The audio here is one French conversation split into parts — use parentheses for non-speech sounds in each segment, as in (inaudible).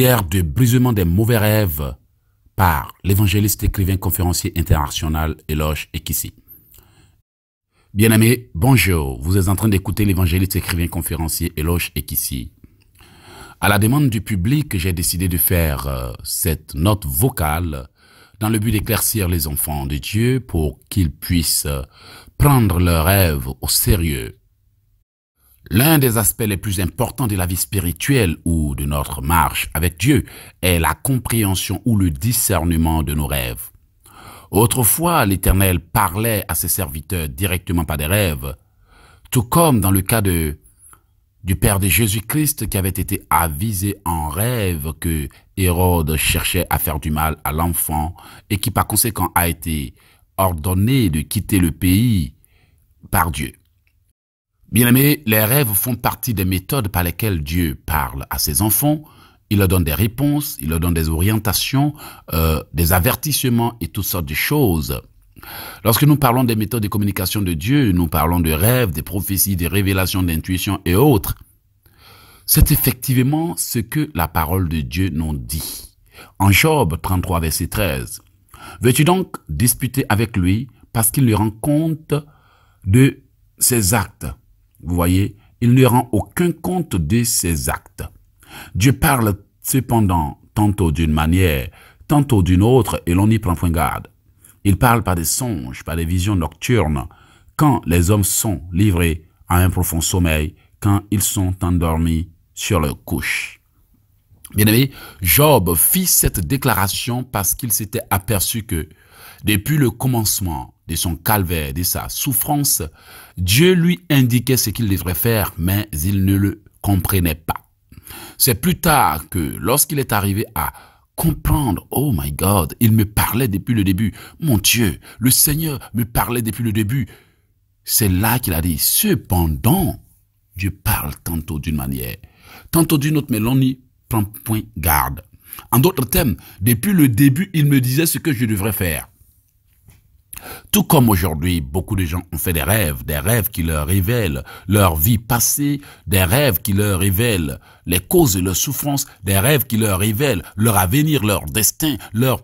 de brisement des mauvais rêves par l'évangéliste écrivain conférencier international Eloche Ekissi. Bien-aimés, bonjour. Vous êtes en train d'écouter l'évangéliste écrivain conférencier et Ekissi. À la demande du public, j'ai décidé de faire euh, cette note vocale dans le but d'éclaircir les enfants de Dieu pour qu'ils puissent euh, prendre leurs rêves au sérieux L'un des aspects les plus importants de la vie spirituelle ou de notre marche avec Dieu est la compréhension ou le discernement de nos rêves. Autrefois, l'Éternel parlait à ses serviteurs directement par des rêves, tout comme dans le cas de du Père de Jésus-Christ qui avait été avisé en rêve que Hérode cherchait à faire du mal à l'enfant et qui par conséquent a été ordonné de quitter le pays par Dieu. Bien-aimés, les rêves font partie des méthodes par lesquelles Dieu parle à ses enfants. Il leur donne des réponses, il leur donne des orientations, euh, des avertissements et toutes sortes de choses. Lorsque nous parlons des méthodes de communication de Dieu, nous parlons de rêves, des prophéties, des révélations, d'intuitions et autres. C'est effectivement ce que la parole de Dieu nous dit. En Job 33, verset 13. Veux-tu donc disputer avec lui parce qu'il lui rend compte de ses actes vous voyez, il ne rend aucun compte de ses actes. Dieu parle cependant tantôt d'une manière, tantôt d'une autre, et l'on n'y prend point garde. Il parle par des songes, par des visions nocturnes, quand les hommes sont livrés à un profond sommeil, quand ils sont endormis sur leur couche. Bien aimé, Job fit cette déclaration parce qu'il s'était aperçu que, depuis le commencement, de son calvaire, de sa souffrance, Dieu lui indiquait ce qu'il devrait faire, mais il ne le comprenait pas. C'est plus tard que lorsqu'il est arrivé à comprendre, oh my God, il me parlait depuis le début, mon Dieu, le Seigneur me parlait depuis le début, c'est là qu'il a dit, cependant, Dieu parle tantôt d'une manière, tantôt d'une autre, mais l'on n'y prend point garde. En d'autres termes, depuis le début, il me disait ce que je devrais faire. Tout comme aujourd'hui, beaucoup de gens ont fait des rêves, des rêves qui leur révèlent leur vie passée, des rêves qui leur révèlent les causes de leurs souffrances, des rêves qui leur révèlent leur avenir, leur destin, leur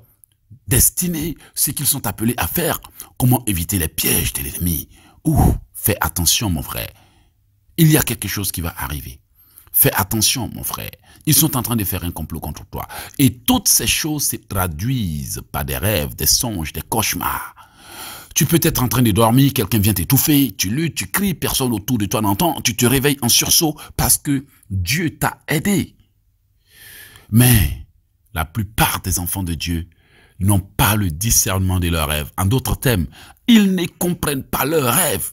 destinée, ce qu'ils sont appelés à faire, comment éviter les pièges de l'ennemi. Ouh, fais attention mon frère, il y a quelque chose qui va arriver. Fais attention, mon frère. Ils sont en train de faire un complot contre toi. Et toutes ces choses se traduisent par des rêves, des songes, des cauchemars. Tu peux être en train de dormir, quelqu'un vient t'étouffer, tu luttes, tu cries, personne autour de toi n'entend, tu te réveilles en sursaut parce que Dieu t'a aidé. Mais la plupart des enfants de Dieu n'ont pas le discernement de leurs rêves. En d'autres termes, ils ne comprennent pas leurs rêves.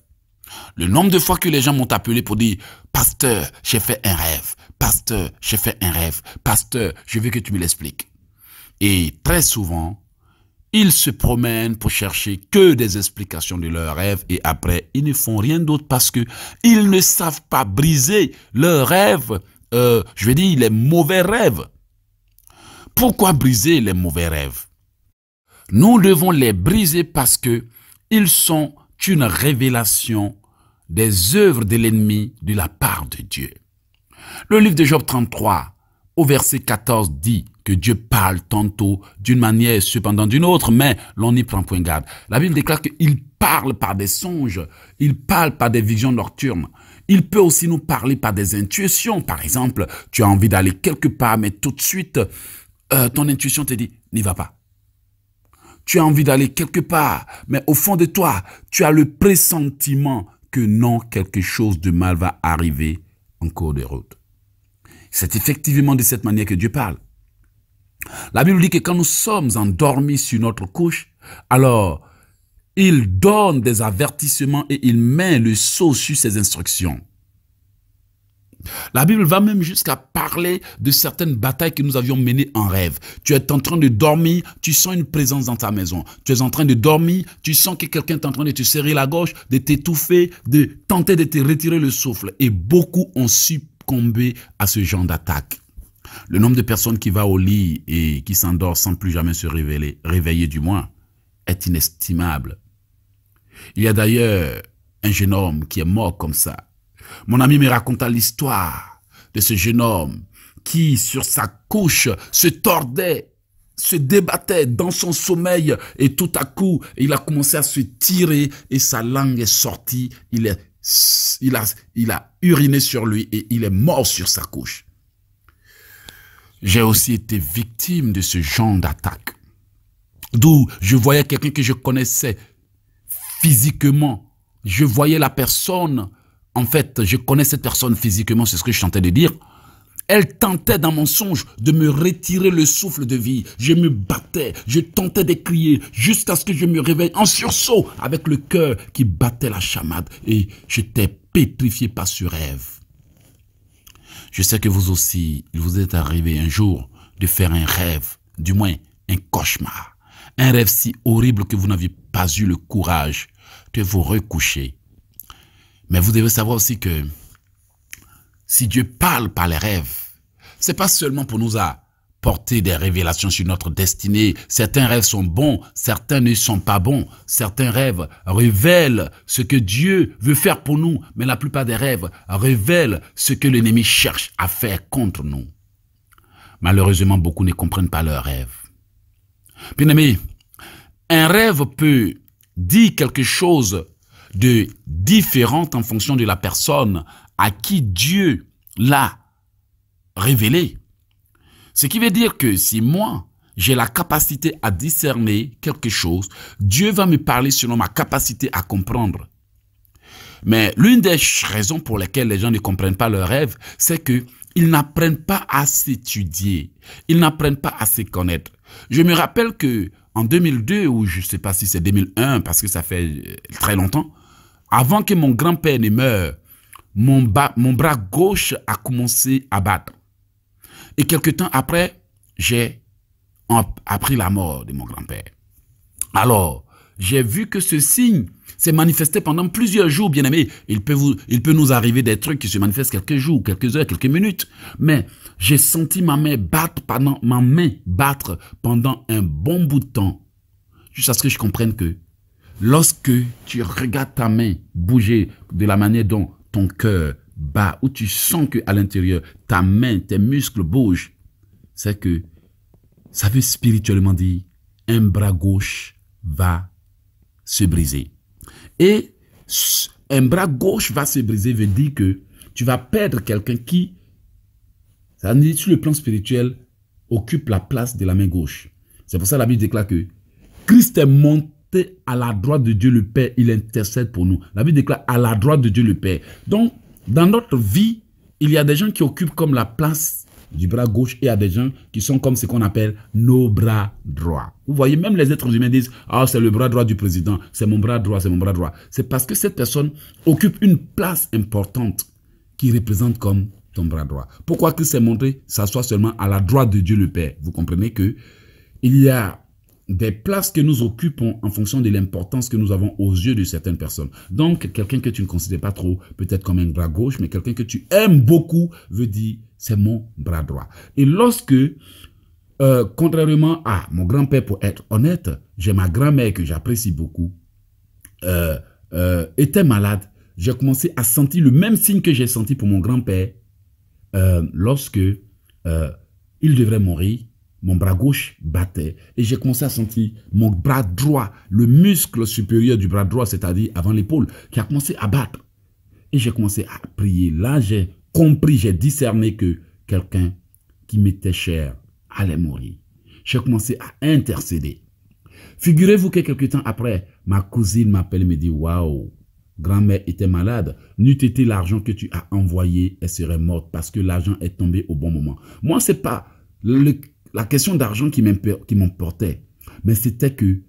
Le nombre de fois que les gens m'ont appelé pour dire Pasteur, j'ai fait un rêve. Pasteur, j'ai fait un rêve. Pasteur, je veux que tu me l'expliques. Et très souvent, ils se promènent pour chercher que des explications de leurs rêves et après, ils ne font rien d'autre parce que ils ne savent pas briser leurs rêves, euh, je veux dire, les mauvais rêves. Pourquoi briser les mauvais rêves Nous devons les briser parce que ils sont une révélation des œuvres de l'ennemi de la part de Dieu. Le livre de Job 33 au verset 14 dit que Dieu parle tantôt d'une manière, cependant d'une autre, mais l'on n'y prend point garde. La Bible déclare qu'il parle par des songes, il parle par des visions nocturnes. Il peut aussi nous parler par des intuitions. Par exemple, tu as envie d'aller quelque part, mais tout de suite, euh, ton intuition te dit, n'y va pas. Tu as envie d'aller quelque part, mais au fond de toi, tu as le pressentiment que non, quelque chose de mal va arriver en cours de route. C'est effectivement de cette manière que Dieu parle. La Bible dit que quand nous sommes endormis sur notre couche, alors il donne des avertissements et il met le sceau sur ses instructions. La Bible va même jusqu'à parler de certaines batailles que nous avions menées en rêve. Tu es en train de dormir, tu sens une présence dans ta maison. Tu es en train de dormir, tu sens que quelqu'un est en train de te serrer la gauche, de t'étouffer, de tenter de te retirer le souffle. Et beaucoup ont su combé à ce genre d'attaque. Le nombre de personnes qui va au lit et qui s'endort sans plus jamais se réveiller, réveiller du moins, est inestimable. Il y a d'ailleurs un jeune homme qui est mort comme ça. Mon ami me raconta l'histoire de ce jeune homme qui, sur sa couche, se tordait, se débattait dans son sommeil et tout à coup, il a commencé à se tirer et sa langue est sortie. Il est il a, il a uriné sur lui et il est mort sur sa couche. J'ai aussi été victime de ce genre d'attaque. D'où je voyais quelqu'un que je connaissais physiquement. Je voyais la personne. En fait, je connais cette personne physiquement, c'est ce que je tentais de dire. Elle tentait dans mon songe de me retirer le souffle de vie. Je me battais, je tentais de crier jusqu'à ce que je me réveille en sursaut avec le cœur qui battait la chamade et j'étais pétrifié par ce rêve. Je sais que vous aussi, il vous est arrivé un jour de faire un rêve, du moins un cauchemar. Un rêve si horrible que vous n'aviez pas eu le courage de vous recoucher. Mais vous devez savoir aussi que si Dieu parle par les rêves, c'est pas seulement pour nous apporter des révélations sur notre destinée. Certains rêves sont bons, certains ne sont pas bons. Certains rêves révèlent ce que Dieu veut faire pour nous, mais la plupart des rêves révèlent ce que l'ennemi cherche à faire contre nous. Malheureusement, beaucoup ne comprennent pas leurs rêves. Bien aimé, un rêve peut dire quelque chose de différent en fonction de la personne à qui Dieu l'a révélé. Ce qui veut dire que si moi, j'ai la capacité à discerner quelque chose, Dieu va me parler selon ma capacité à comprendre. Mais l'une des raisons pour lesquelles les gens ne comprennent pas leurs rêves, c'est que ils n'apprennent pas à s'étudier, ils n'apprennent pas à se connaître. Je me rappelle que en 2002 ou je ne sais pas si c'est 2001 parce que ça fait euh, très longtemps, avant que mon grand-père ne meure, mon, bas, mon bras gauche a commencé à battre. Et quelque temps après, j'ai appris la mort de mon grand-père. Alors, j'ai vu que ce signe s'est manifesté pendant plusieurs jours, bien aimé. Il peut, vous, il peut nous arriver des trucs qui se manifestent quelques jours, quelques heures, quelques minutes. Mais j'ai senti ma main battre pendant, ma main battre pendant un bon bout de temps. à ce que je comprenne que lorsque tu regardes ta main bouger de la manière dont ton cœur bat, où tu sens que à l'intérieur, ta main, tes muscles bougent, c'est que ça veut spirituellement dire un bras gauche va se briser. Et un bras gauche va se briser veut dire que tu vas perdre quelqu'un qui, ça dit sur le plan spirituel, occupe la place de la main gauche. C'est pour ça que la Bible déclare que Christ est monté à la droite de Dieu le Père, il intercède pour nous. La Bible déclare à la droite de Dieu le Père. Donc, dans notre vie, il y a des gens qui occupent comme la place du bras gauche et il y a des gens qui sont comme ce qu'on appelle nos bras droits. Vous voyez, même les êtres humains disent Ah, c'est le bras droit du président, c'est mon bras droit, c'est mon bras droit. C'est parce que cette personne occupe une place importante qui représente comme ton bras droit. Pourquoi que c'est montré ça soit seulement à la droite de Dieu le Père Vous comprenez que il y a des places que nous occupons en fonction de l'importance que nous avons aux yeux de certaines personnes. Donc, quelqu'un que tu ne considères pas trop, peut-être comme un bras gauche, mais quelqu'un que tu aimes beaucoup, veut dire, c'est mon bras droit. Et lorsque, euh, contrairement à mon grand-père, pour être honnête, j'ai ma grand-mère que j'apprécie beaucoup, euh, euh, était malade, j'ai commencé à sentir le même signe que j'ai senti pour mon grand-père lorsque il devrait mourir mon bras gauche battait et j'ai commencé à sentir mon bras droit, le muscle supérieur du bras droit, c'est-à-dire avant l'épaule, qui a commencé à battre. Et j'ai commencé à prier. Là, j'ai compris, j'ai discerné que quelqu'un qui m'était cher allait mourir. J'ai commencé à intercéder. Figurez-vous que quelques temps après, ma cousine m'appelle et me dit Waouh, grand-mère était malade. N'eût été l'argent que tu as envoyé, elle serait morte parce que l'argent est tombé au bon moment. Moi, c'est pas le la question d'argent qui m'emportait. Mais c'était que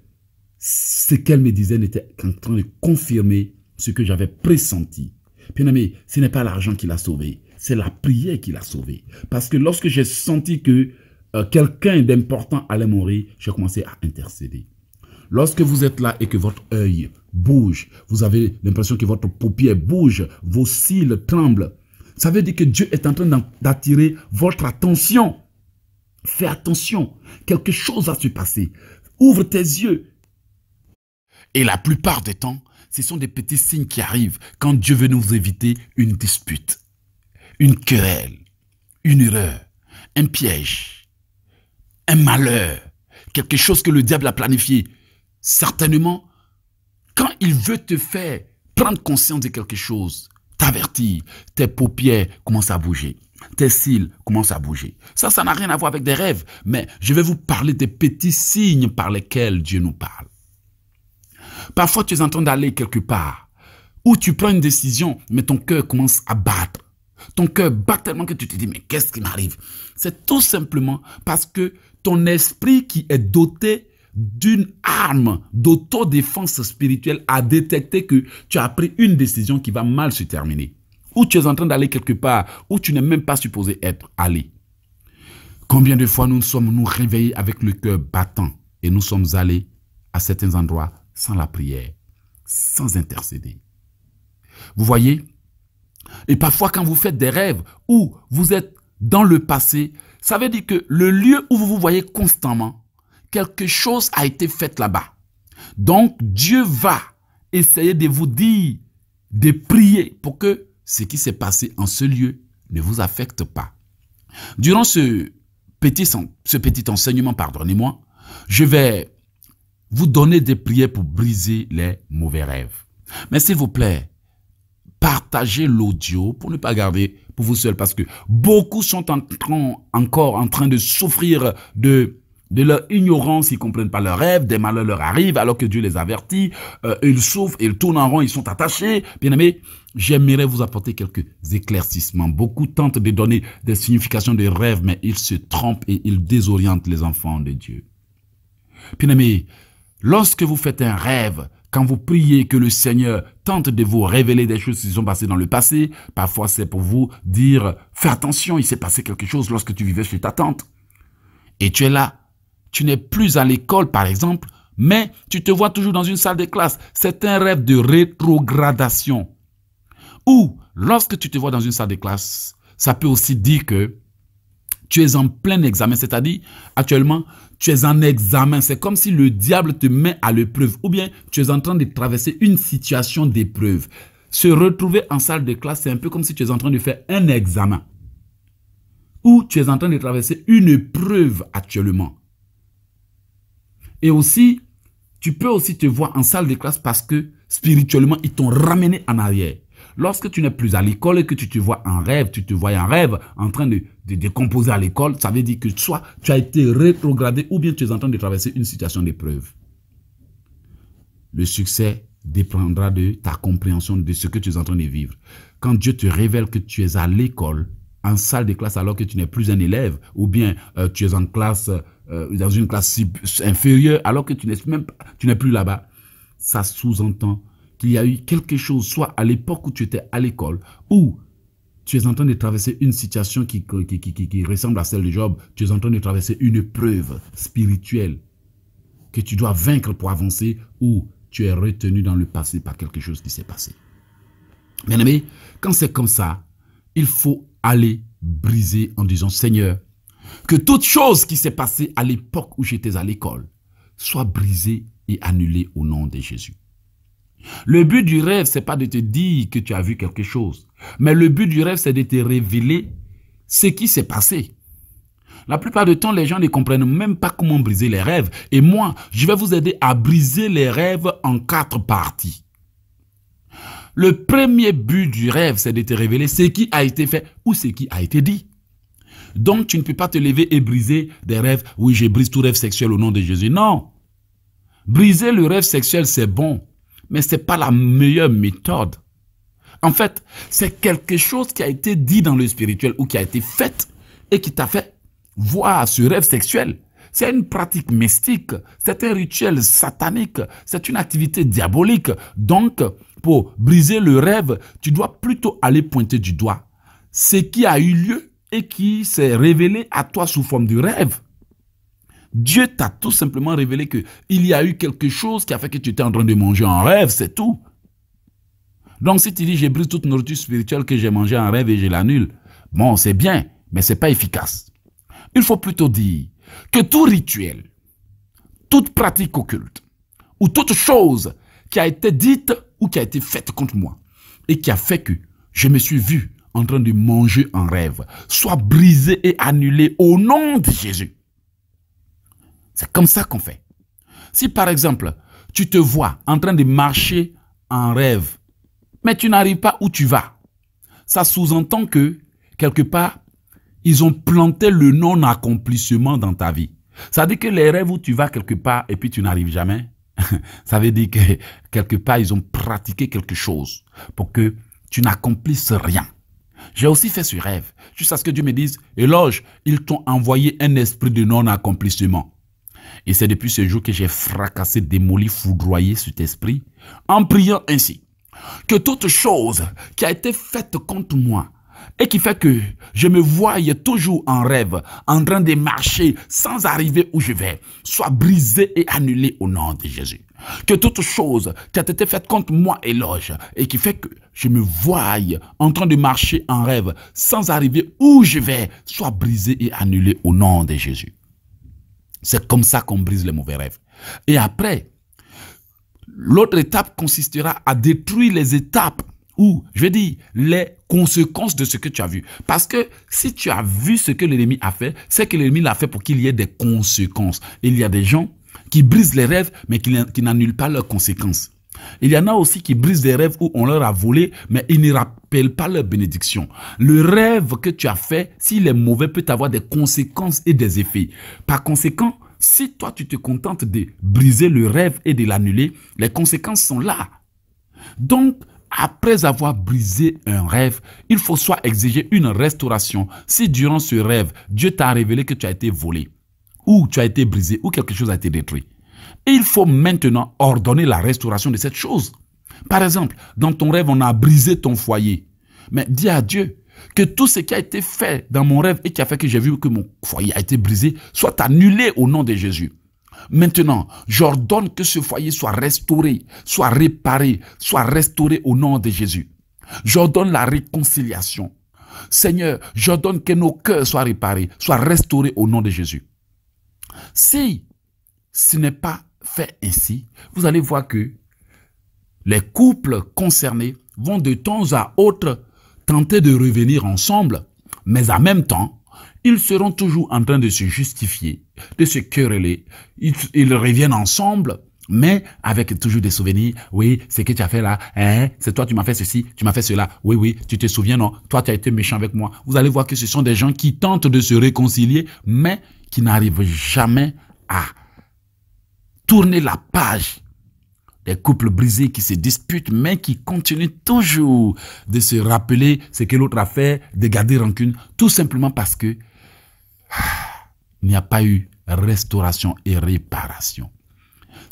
ce qu'elle me disait n'était qu'en train de confirmer ce que j'avais pressenti. Bien aimé, ce n'est pas l'argent qui l'a sauvé, c'est la prière qui l'a sauvé. Parce que lorsque j'ai senti que euh, quelqu'un d'important allait mourir, j'ai commencé à intercéder. Lorsque vous êtes là et que votre œil bouge, vous avez l'impression que votre paupière bouge, vos cils tremblent, ça veut dire que Dieu est en train d'attirer votre attention Fais attention, quelque chose va se passer. Ouvre tes yeux. Et la plupart des temps, ce sont des petits signes qui arrivent quand Dieu veut nous éviter une dispute, une querelle, une erreur, un piège, un malheur, quelque chose que le diable a planifié. Certainement, quand il veut te faire prendre conscience de quelque chose, t'avertir, tes paupières commencent à bouger tes cils commencent à bouger. Ça, ça n'a rien à voir avec des rêves, mais je vais vous parler des petits signes par lesquels Dieu nous parle. Parfois, tu es en train d'aller quelque part Ou tu prends une décision, mais ton cœur commence à battre. Ton cœur bat tellement que tu te dis, mais qu'est-ce qui m'arrive C'est tout simplement parce que ton esprit qui est doté d'une arme d'autodéfense spirituelle a détecté que tu as pris une décision qui va mal se terminer où tu es en train d'aller quelque part, où tu n'es même pas supposé être allé. Combien de fois nous sommes nous réveillés avec le cœur battant et nous sommes allés à certains endroits sans la prière, sans intercéder. Vous voyez Et parfois quand vous faites des rêves ou vous êtes dans le passé, ça veut dire que le lieu où vous vous voyez constamment, quelque chose a été fait là-bas. Donc Dieu va essayer de vous dire, de prier pour que ce qui s'est passé en ce lieu ne vous affecte pas. Durant ce petit, ce petit enseignement, pardonnez-moi, je vais vous donner des prières pour briser les mauvais rêves. Mais s'il vous plaît, partagez l'audio pour ne pas garder pour vous seul parce que beaucoup sont encore en train de souffrir de de leur ignorance, ils comprennent pas leurs rêves, des malheurs leur arrivent alors que Dieu les avertit, euh, ils souffrent, ils tournent en rond, ils sont attachés. Bien aimé, J'aimerais vous apporter quelques éclaircissements. Beaucoup tentent de donner des significations de rêves, mais ils se trompent et ils désorientent les enfants de Dieu. Puis, aimés lorsque vous faites un rêve, quand vous priez que le Seigneur tente de vous révéler des choses qui se sont passées dans le passé, parfois c'est pour vous dire, fais attention, il s'est passé quelque chose lorsque tu vivais chez ta tante. Et tu es là. Tu n'es plus à l'école, par exemple, mais tu te vois toujours dans une salle de classe. C'est un rêve de rétrogradation. Ou lorsque tu te vois dans une salle de classe, ça peut aussi dire que tu es en plein examen, c'est-à-dire actuellement, tu es en examen. C'est comme si le diable te met à l'épreuve ou bien tu es en train de traverser une situation d'épreuve. Se retrouver en salle de classe, c'est un peu comme si tu es en train de faire un examen ou tu es en train de traverser une épreuve actuellement. Et aussi, tu peux aussi te voir en salle de classe parce que spirituellement, ils t'ont ramené en arrière. Lorsque tu n'es plus à l'école et que tu te vois en rêve, tu te vois en rêve en train de, décomposer à l'école, ça veut dire que soit tu as été rétrogradé ou bien tu es en train de traverser une situation d'épreuve. Le succès dépendra de ta compréhension de ce que tu es en train de vivre. Quand Dieu te révèle que tu es à l'école, en salle de classe alors que tu n'es plus un élève, ou bien euh, tu es en classe, euh, dans une classe inférieure alors que tu n'es même tu n'es plus là-bas, ça sous-entend il y a eu quelque chose, soit à l'époque où tu étais à l'école, ou tu es en train de traverser une situation qui, ressemble à celle de Job, tu es en train de traverser une preuve spirituelle que tu dois vaincre pour avancer, ou tu es retenu dans le passé par quelque chose qui s'est passé. Bien amis, quand c'est comme ça, il faut aller briser en disant, Seigneur, que toute chose qui s'est passée à l'époque où j'étais à l'école soit brisée et annulée au nom de Jésus. Le but du rêve, c'est pas de te dire que tu as vu quelque chose, mais le but du rêve, c'est de te révéler ce qui s'est passé. La plupart du temps, les gens ne comprennent même pas comment briser les rêves. Et moi, je vais vous aider à briser les rêves en quatre parties. Le premier but du rêve, c'est de te révéler ce qui a été fait ou ce qui a été dit. Donc, tu ne peux pas te lever et briser des rêves. Oui, je brise tout rêve sexuel au nom de Jésus. Non. Briser le rêve sexuel, c'est bon. Mais ce n'est pas la meilleure méthode. En fait, c'est quelque chose qui a été dit dans le spirituel ou qui a été fait et qui t'a fait voir ce rêve sexuel. C'est une pratique mystique, c'est un rituel satanique, c'est une activité diabolique. Donc, pour briser le rêve, tu dois plutôt aller pointer du doigt ce qui a eu lieu et qui s'est révélé à toi sous forme de rêve. Dieu t'a tout simplement révélé que il y a eu quelque chose qui a fait que tu étais en train de manger en rêve, c'est tout. Donc si tu dis j'ai brisé toute nourriture spirituelle que j'ai mangée en rêve et je l'annule, bon c'est bien, mais c'est pas efficace. Il faut plutôt dire que tout rituel, toute pratique occulte ou toute chose qui a été dite ou qui a été faite contre moi et qui a fait que je me suis vu en train de manger en rêve soit brisé et annulé au nom de Jésus. C'est comme ça qu'on fait. Si par exemple, tu te vois en train de marcher en rêve, mais tu n'arrives pas où tu vas, ça sous-entend que, quelque part, ils ont planté le non-accomplissement dans ta vie. Ça veut dire que les rêves où tu vas quelque part et puis tu n'arrives jamais, (laughs) ça veut dire que quelque part, ils ont pratiqué quelque chose pour que tu n'accomplisses rien. J'ai aussi fait ce rêve, juste à ce que Dieu me dise, éloge, ils t'ont envoyé un esprit de non-accomplissement. Et c'est depuis ce jour que j'ai fracassé, démoli, foudroyé cet esprit en priant ainsi. Que toute chose qui a été faite contre moi et qui fait que je me voie toujours en rêve, en train de marcher sans arriver où je vais, soit brisée et annulée au nom de Jésus. Que toute chose qui a été faite contre moi éloge et qui fait que je me voie en train de marcher en rêve sans arriver où je vais, soit brisée et annulée au nom de Jésus. C'est comme ça qu'on brise les mauvais rêves. Et après, l'autre étape consistera à détruire les étapes ou, je veux dire, les conséquences de ce que tu as vu. Parce que si tu as vu ce que l'ennemi a fait, c'est que l'ennemi l'a fait pour qu'il y ait des conséquences. Il y a des gens qui brisent les rêves, mais qui n'annulent pas leurs conséquences. Il y en a aussi qui brisent des rêves où on leur a volé, mais ils n'y rappellent pas leur bénédiction. Le rêve que tu as fait, s'il est mauvais, peut avoir des conséquences et des effets. Par conséquent, si toi tu te contentes de briser le rêve et de l'annuler, les conséquences sont là. Donc, après avoir brisé un rêve, il faut soit exiger une restauration si durant ce rêve, Dieu t'a révélé que tu as été volé, ou tu as été brisé, ou quelque chose a été détruit il faut maintenant ordonner la restauration de cette chose. Par exemple, dans ton rêve, on a brisé ton foyer. Mais dis à Dieu que tout ce qui a été fait dans mon rêve et qui a fait que j'ai vu que mon foyer a été brisé soit annulé au nom de Jésus. Maintenant, j'ordonne que ce foyer soit restauré, soit réparé, soit restauré au nom de Jésus. J'ordonne la réconciliation. Seigneur, j'ordonne que nos cœurs soient réparés, soient restaurés au nom de Jésus. Si ce n'est pas fait ainsi, vous allez voir que les couples concernés vont de temps à autre tenter de revenir ensemble, mais en même temps, ils seront toujours en train de se justifier, de se quereller. Ils, reviennent ensemble, mais avec toujours des souvenirs. Oui, c'est que tu as fait là. Hein, c'est toi, tu m'as fait ceci, tu m'as fait cela. Oui, oui, tu te souviens, non Toi, tu as été méchant avec moi. Vous allez voir que ce sont des gens qui tentent de se réconcilier, mais qui n'arrivent jamais à tourner la page des couples brisés qui se disputent, mais qui continuent toujours de se rappeler ce que l'autre a fait, de garder rancune, tout simplement parce que ah, il n'y a pas eu restauration et réparation.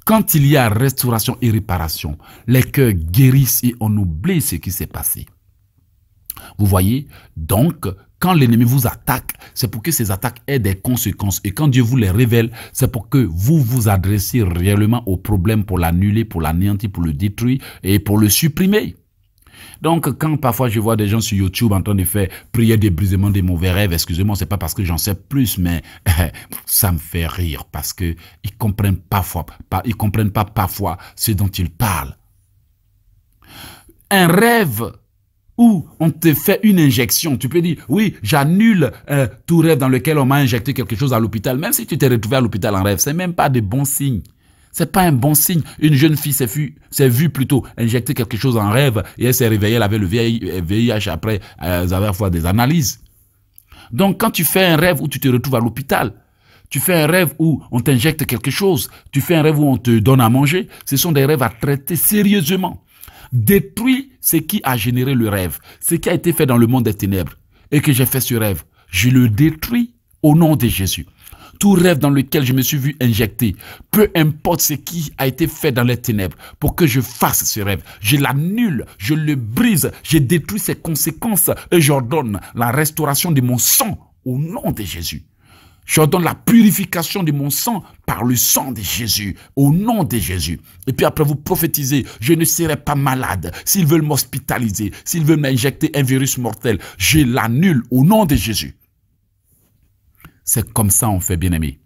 Quand il y a restauration et réparation, les cœurs guérissent et on oublie ce qui s'est passé. Vous voyez Donc, quand l'ennemi vous attaque, c'est pour que ces attaques aient des conséquences. Et quand Dieu vous les révèle, c'est pour que vous vous adressiez réellement au problème pour l'annuler, pour l'anéantir, pour le détruire et pour le supprimer. Donc, quand parfois je vois des gens sur YouTube en train de faire prier des brisements des mauvais rêves, excusez-moi, c'est pas parce que j'en sais plus, mais (laughs) ça me fait rire parce que ils comprennent parfois, ils comprennent pas parfois ce dont ils parlent. Un rêve où on te fait une injection. Tu peux dire, oui, j'annule euh, tout rêve dans lequel on m'a injecté quelque chose à l'hôpital. Même si tu t'es retrouvé à l'hôpital en rêve, c'est même pas de bons signes. C'est pas un bon signe. Une jeune fille s'est vue, vue plutôt injecter quelque chose en rêve et elle s'est réveillée, elle avait le VIH euh, après euh, avoir avait fait des analyses. Donc quand tu fais un rêve où tu te retrouves à l'hôpital, tu fais un rêve où on t'injecte quelque chose, tu fais un rêve où on te donne à manger, ce sont des rêves à traiter sérieusement détruit ce qui a généré le rêve, ce qui a été fait dans le monde des ténèbres et que j'ai fait ce rêve. Je le détruis au nom de Jésus. Tout rêve dans lequel je me suis vu injecté, peu importe ce qui a été fait dans les ténèbres, pour que je fasse ce rêve, je l'annule, je le brise, je détruis ses conséquences et j'ordonne la restauration de mon sang au nom de Jésus. Je donne la purification de mon sang par le sang de Jésus, au nom de Jésus. Et puis après, vous prophétisez, je ne serai pas malade. S'ils veulent m'hospitaliser, s'ils veulent m'injecter un virus mortel, je l'annule au nom de Jésus. C'est comme ça on fait, bien aimés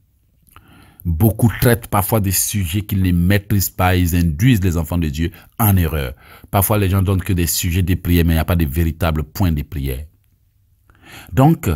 Beaucoup traitent parfois des sujets qu'ils ne maîtrisent pas, ils induisent les enfants de Dieu en erreur. Parfois, les gens donnent que des sujets de prière, mais il n'y a pas de véritable point de prière. Donc,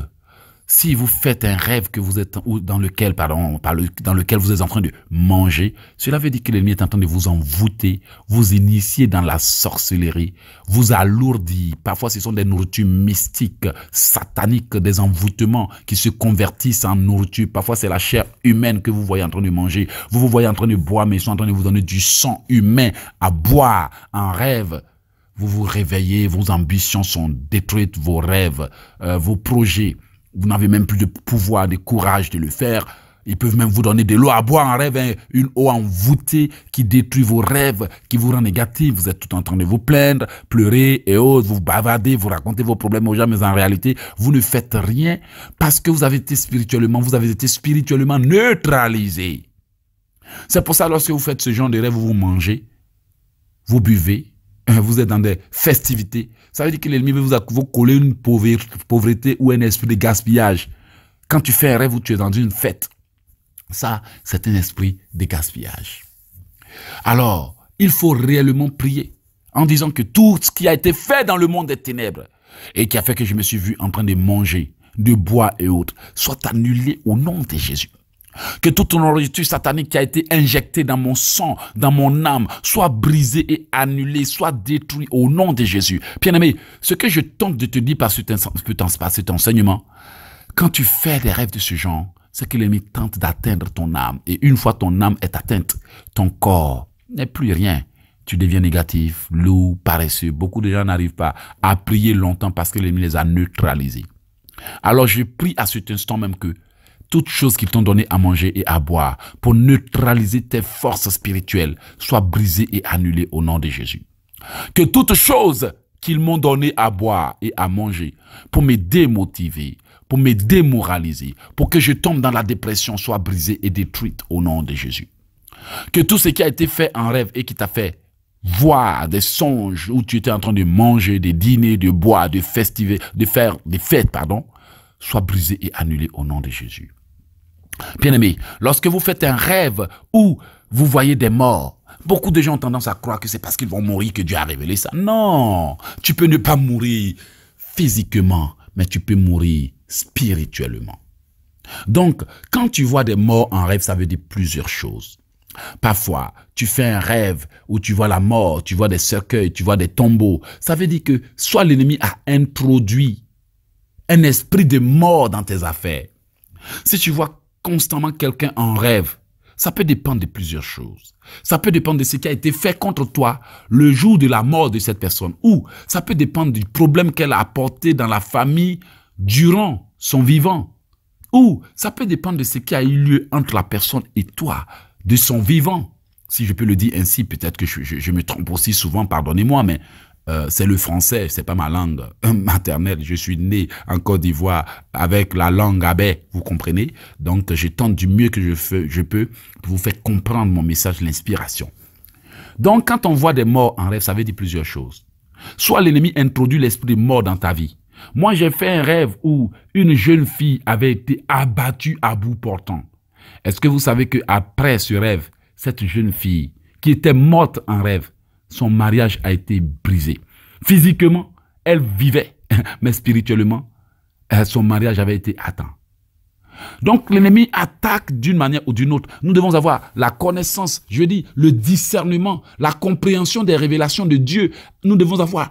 si vous faites un rêve que vous êtes, ou dans lequel, pardon, dans lequel vous êtes en train de manger, cela veut dire que l'ennemi est en train de vous envoûter, vous initier dans la sorcellerie, vous alourdir. Parfois, ce sont des nourritures mystiques, sataniques, des envoûtements qui se convertissent en nourriture. Parfois, c'est la chair humaine que vous voyez en train de manger. Vous vous voyez en train de boire, mais ils sont en train de vous donner du sang humain à boire en rêve vous vous réveillez, vos ambitions sont détruites, vos rêves, euh, vos projets vous n'avez même plus de pouvoir, de courage de le faire. Ils peuvent même vous donner de l'eau à boire en rêve, une eau envoûtée qui détruit vos rêves, qui vous rend négatif. Vous êtes tout en train de vous plaindre, pleurer et autres, vous bavadez, vous racontez vos problèmes aux gens, mais en réalité, vous ne faites rien parce que vous avez été spirituellement, vous avez été spirituellement neutralisé. C'est pour ça, lorsque vous faites ce genre de rêve, vous mangez, vous buvez, (laughs) vous êtes dans des festivités, ça veut dire que l'ennemi veut vous, coller une pauvreté ou un esprit de gaspillage. Quand tu fais un rêve ou tu es dans une fête, ça, c'est un esprit de gaspillage. Alors, il faut réellement prier en disant que tout ce qui a été fait dans le monde des ténèbres et qui a fait que je me suis vu en train de manger, de boire et autres, soit annulé au nom de Jésus. Que toute nourriture satanique qui a été injectée dans mon sang, dans mon âme, soit brisée et annulée, soit détruite au nom de Jésus. Bien-aimé, ce que je tente de te dire par cet, par cet enseignement, quand tu fais des rêves de ce genre, c'est que l'ennemi tente d'atteindre ton âme. Et une fois ton âme est atteinte, ton corps n'est plus rien. Tu deviens négatif, lourd, paresseux. Beaucoup de gens n'arrivent pas à prier longtemps parce que l'ennemi les a neutralisés. Alors je prie à cet instant même que toutes choses qu'ils t'ont donné à manger et à boire pour neutraliser tes forces spirituelles soient brisées et annulées au nom de Jésus. Que toutes choses qu'ils m'ont donné à boire et à manger pour me démotiver, pour me démoraliser, pour que je tombe dans la dépression soit brisée et détruite au nom de Jésus. Que tout ce qui a été fait en rêve et qui t'a fait voir des songes où tu étais en train de manger, de dîner, de boire, de festiver, de faire des fêtes, pardon, soit brisé et annulé au nom de Jésus. Bien-aimé, lorsque vous faites un rêve où vous voyez des morts, beaucoup de gens ont tendance à croire que c'est parce qu'ils vont mourir que Dieu a révélé ça. Non, tu peux ne pas mourir physiquement, mais tu peux mourir spirituellement. Donc, quand tu vois des morts en rêve, ça veut dire plusieurs choses. Parfois, tu fais un rêve où tu vois la mort, tu vois des cercueils, tu vois des tombeaux. Ça veut dire que soit l'ennemi a introduit un esprit de mort dans tes affaires. Si tu vois constamment quelqu'un en rêve, ça peut dépendre de plusieurs choses. Ça peut dépendre de ce qui a été fait contre toi le jour de la mort de cette personne. Ou ça peut dépendre du problème qu'elle a apporté dans la famille durant son vivant. Ou ça peut dépendre de ce qui a eu lieu entre la personne et toi, de son vivant. Si je peux le dire ainsi, peut-être que je, me trompe aussi souvent, pardonnez-moi, mais euh, c'est le français, c'est pas ma langue (laughs) maternelle. Je suis né en Côte d'Ivoire avec la langue abé, vous comprenez Donc, je tente du mieux que je, peux pour vous faire comprendre mon message, l'inspiration. Donc, quand on voit des morts en rêve, ça veut dire plusieurs choses. Soit l'ennemi introduit l'esprit mort dans ta vie. Moi, j'ai fait un rêve où une jeune fille avait été abattue à bout portant. Est-ce que vous savez que après ce rêve, cette jeune fille qui était morte en rêve son mariage a été brisé. Physiquement, elle vivait, (laughs) mais spirituellement, euh, son mariage avait été atteint. Donc l'ennemi attaque d'une manière ou d'une autre. Nous devons avoir la connaissance, je dis, le discernement, la compréhension des révélations de Dieu. Nous devons avoir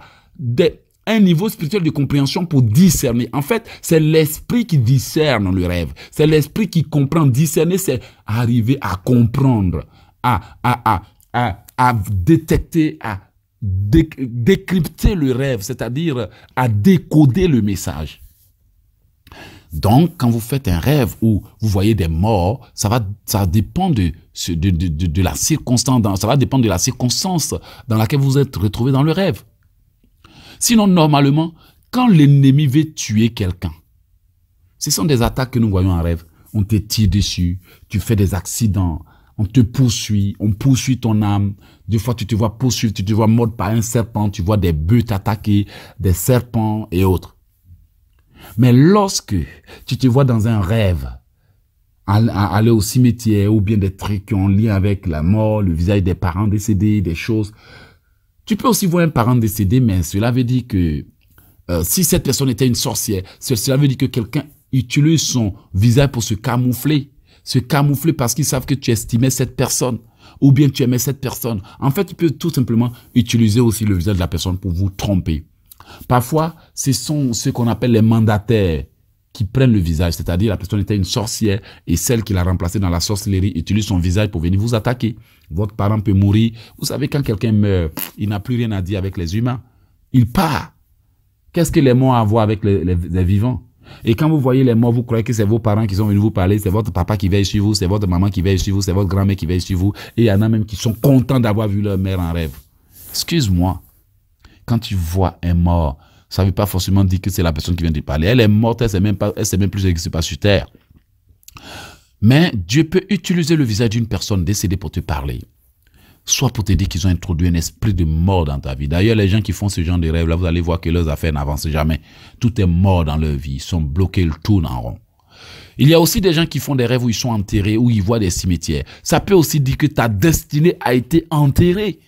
un niveau spirituel de compréhension pour discerner. En fait, c'est l'esprit qui discerne le rêve. C'est l'esprit qui comprend. Discerner, c'est arriver à comprendre, à, à, à, à à détecter, à décrypter le rêve, c'est-à-dire à décoder le message. Donc, quand vous faites un rêve où vous voyez des morts, ça va, ça dépend de, de, de, la circonstance, ça va dépendre de la circonstance dans laquelle vous êtes retrouvé dans le rêve. Sinon, normalement, quand l'ennemi veut tuer quelqu'un, ce sont des attaques que nous voyons en rêve. On te tire dessus, tu fais des accidents, on te poursuit, on poursuit ton âme. Des fois, tu te vois poursuivre, tu te vois mordre par un serpent, tu vois des bœufs attaquer, des serpents et autres. Mais lorsque tu te vois dans un rêve, aller au cimetière ou bien des trucs qui ont lien avec la mort, le visage des parents décédés, des choses. Tu peux aussi voir un parent décédé, mais cela veut dire que euh, si cette personne était une sorcière, cela veut dire que quelqu'un utilise son visage pour se camoufler se camoufler parce qu'ils savent que tu estimais cette personne ou bien tu aimais cette personne. En fait, tu peux tout simplement utiliser aussi le visage de la personne pour vous tromper. Parfois, ce sont ce qu'on appelle les mandataires qui prennent le visage, c'est-à-dire la personne était une sorcière et celle qui l'a remplacée dans la sorcellerie utilise son visage pour venir vous attaquer. Votre parent peut mourir. Vous savez, quand quelqu'un meurt, il n'a plus rien à dire avec les humains. Il part. Qu'est-ce que les morts ont à voir avec les vivants et quand vous voyez les morts, vous croyez que c'est vos parents qui sont venus vous parler, c'est votre papa qui veille chez vous, c'est votre maman qui veille chez vous, c'est votre grand-mère qui veille chez vous. Et il y en a même qui sont contents d'avoir vu leur mère en rêve. Excuse-moi, quand tu vois un mort, ça ne veut pas forcément dire que c'est la personne qui vient de parler. Elle est morte, elle ne même sait même plus ce qui se passe sur terre. Mais Dieu peut utiliser le visage d'une personne décédée pour te parler soit pour te dire qu'ils ont introduit un esprit de mort dans ta vie. D'ailleurs, les gens qui font ce genre de rêves là vous allez voir que leurs affaires n'avancent jamais. Tout est mort dans leur vie. Ils sont bloqués, ils tournent en rond. Il y a aussi des gens qui font des rêves où ils sont enterrés, où ils voient des cimetières. Ça peut aussi dire que ta destinée a été enterrée.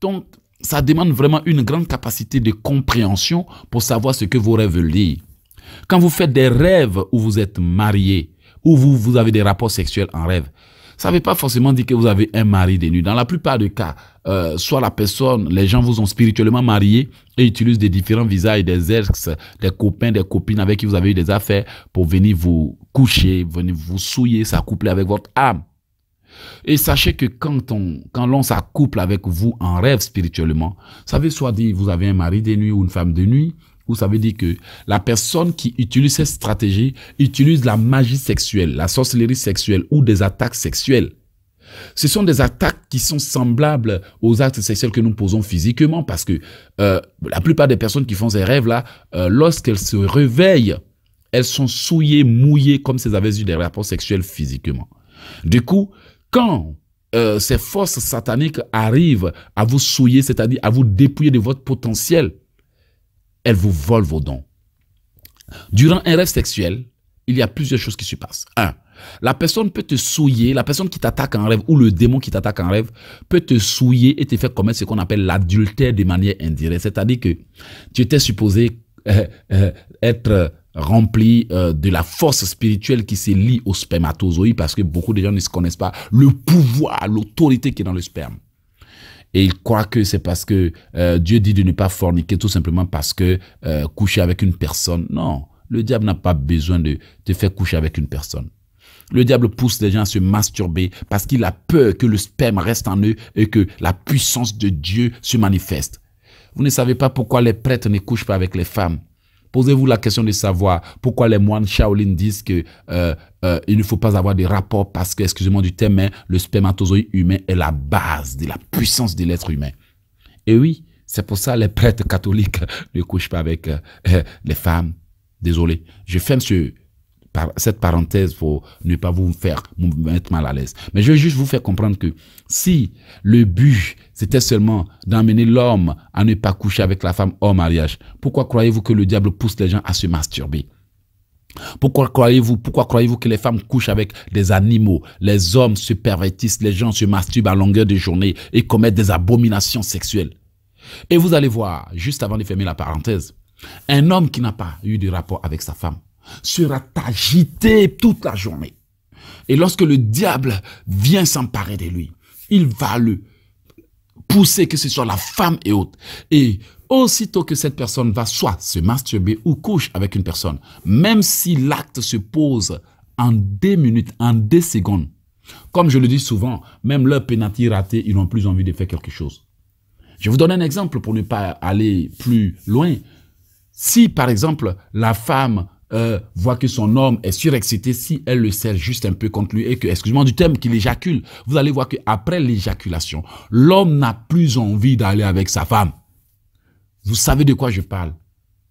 Donc, ça demande vraiment une grande capacité de compréhension pour savoir ce que vos rêves veulent dire. Quand vous faites des rêves où vous êtes marié, où vous avez des rapports sexuels en rêve, ça ne veut pas forcément dire que vous avez un mari des nuits. Dans la plupart des cas, euh, soit la personne, les gens vous ont spirituellement marié et utilisent des différents visages, des ex, des copains, des copines avec qui vous avez eu des affaires pour venir vous coucher, venir vous souiller, s'accoupler avec votre âme. Et sachez que quand on, quand l'on s'accouple avec vous en rêve spirituellement, ça veut soit dire vous avez un mari des nuits ou une femme de nuit, vous savez dire que la personne qui utilise cette stratégie utilise la magie sexuelle, la sorcellerie sexuelle ou des attaques sexuelles. Ce sont des attaques qui sont semblables aux actes sexuels que nous posons physiquement parce que euh, la plupart des personnes qui font ces rêves-là, euh, lorsqu'elles se réveillent, elles sont souillées, mouillées comme si elles avaient eu des rapports sexuels physiquement. Du coup, quand euh, ces forces sataniques arrivent à vous souiller, c'est-à-dire à vous dépouiller de votre potentiel, elle vous vole vos dons. Durant un rêve sexuel, il y a plusieurs choses qui se passent. Un, la personne peut te souiller, la personne qui t'attaque en rêve ou le démon qui t'attaque en rêve peut te souiller et te faire commettre ce qu'on appelle l'adultère de manière indirecte. C'est-à-dire que tu étais supposé euh, euh, être rempli euh, de la force spirituelle qui se lie au spermatozoïde parce que beaucoup de gens ne se connaissent pas le pouvoir, l'autorité qui est dans le sperme et ils croient que c'est parce que euh, Dieu dit de ne pas forniquer tout simplement parce que euh, coucher avec une personne. Non, le diable n'a pas besoin de te faire coucher avec une personne. Le diable pousse les gens à se masturber parce qu'il a peur que le sperme reste en eux et que la puissance de Dieu se manifeste. Vous ne savez pas pourquoi les prêtres ne couchent pas avec les femmes. Posez-vous la question de savoir pourquoi les moines Shaolin disent qu'il euh, euh, ne faut pas avoir de rapport parce que, excusez-moi du terme, hein, le spermatozoïde humain est la base de la puissance de l'être humain. Et oui, c'est pour ça les prêtres catholiques (laughs) ne couchent pas avec euh, les femmes. Désolé, je ferme ce cette parenthèse pour ne pas vous faire mettre mal à l'aise. Mais je veux juste vous faire comprendre que si le but, c'était seulement d'amener l'homme à ne pas coucher avec la femme hors mariage, pourquoi croyez-vous que le diable pousse les gens à se masturber pourquoi croyez-vous pourquoi croyez-vous que les femmes couchent avec des animaux, les hommes se pervertissent, les gens se masturbent à longueur de journée et commettent des abominations sexuelles Et vous allez voir, juste avant de fermer la parenthèse, un homme qui n'a pas eu de rapport avec sa femme sera agité toute la journée. Et lorsque le diable vient s'emparer de lui, il va le pousser, que ce soit la femme et autres. Et aussitôt que cette personne va soit se masturber ou couche avec une personne, même si l'acte se pose en des minutes, en des secondes, comme je le dis souvent, même leur pénalty raté, ils n'ont plus envie de faire quelque chose. Je vous donne un exemple pour ne pas aller plus loin. Si, par exemple, la femme euh, voit que son homme est surexcité, si elle le serre juste un peu contre lui et que, excusez-moi du terme, qu'il éjacule, vous allez voir qu'après l'éjaculation, l'homme n'a plus envie d'aller avec sa femme. Vous savez de quoi je parle.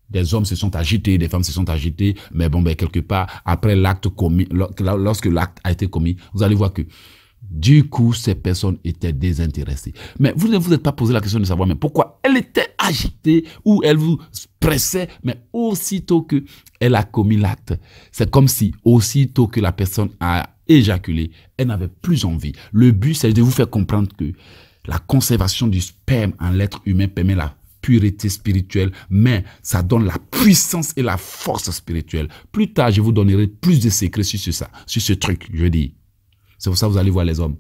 Des hommes se sont agités, des femmes se sont agitées, mais bon, ben, quelque part, après l'acte commis, lorsque l'acte a été commis, vous allez voir que, du coup, ces personnes étaient désintéressées. Mais vous ne vous êtes pas posé la question de savoir, mais pourquoi elle était agitée ou elle vous pressait, mais aussitôt que elle a commis l'acte, c'est comme si aussitôt que la personne a éjaculé, elle n'avait plus envie. Le but, c'est de vous faire comprendre que la conservation du sperme en l'être humain permet la pureté spirituelle, mais ça donne la puissance et la force spirituelle. Plus tard, je vous donnerai plus de secrets sur ça, sur ce truc, je dis. C'est pour ça que vous allez voir les hommes.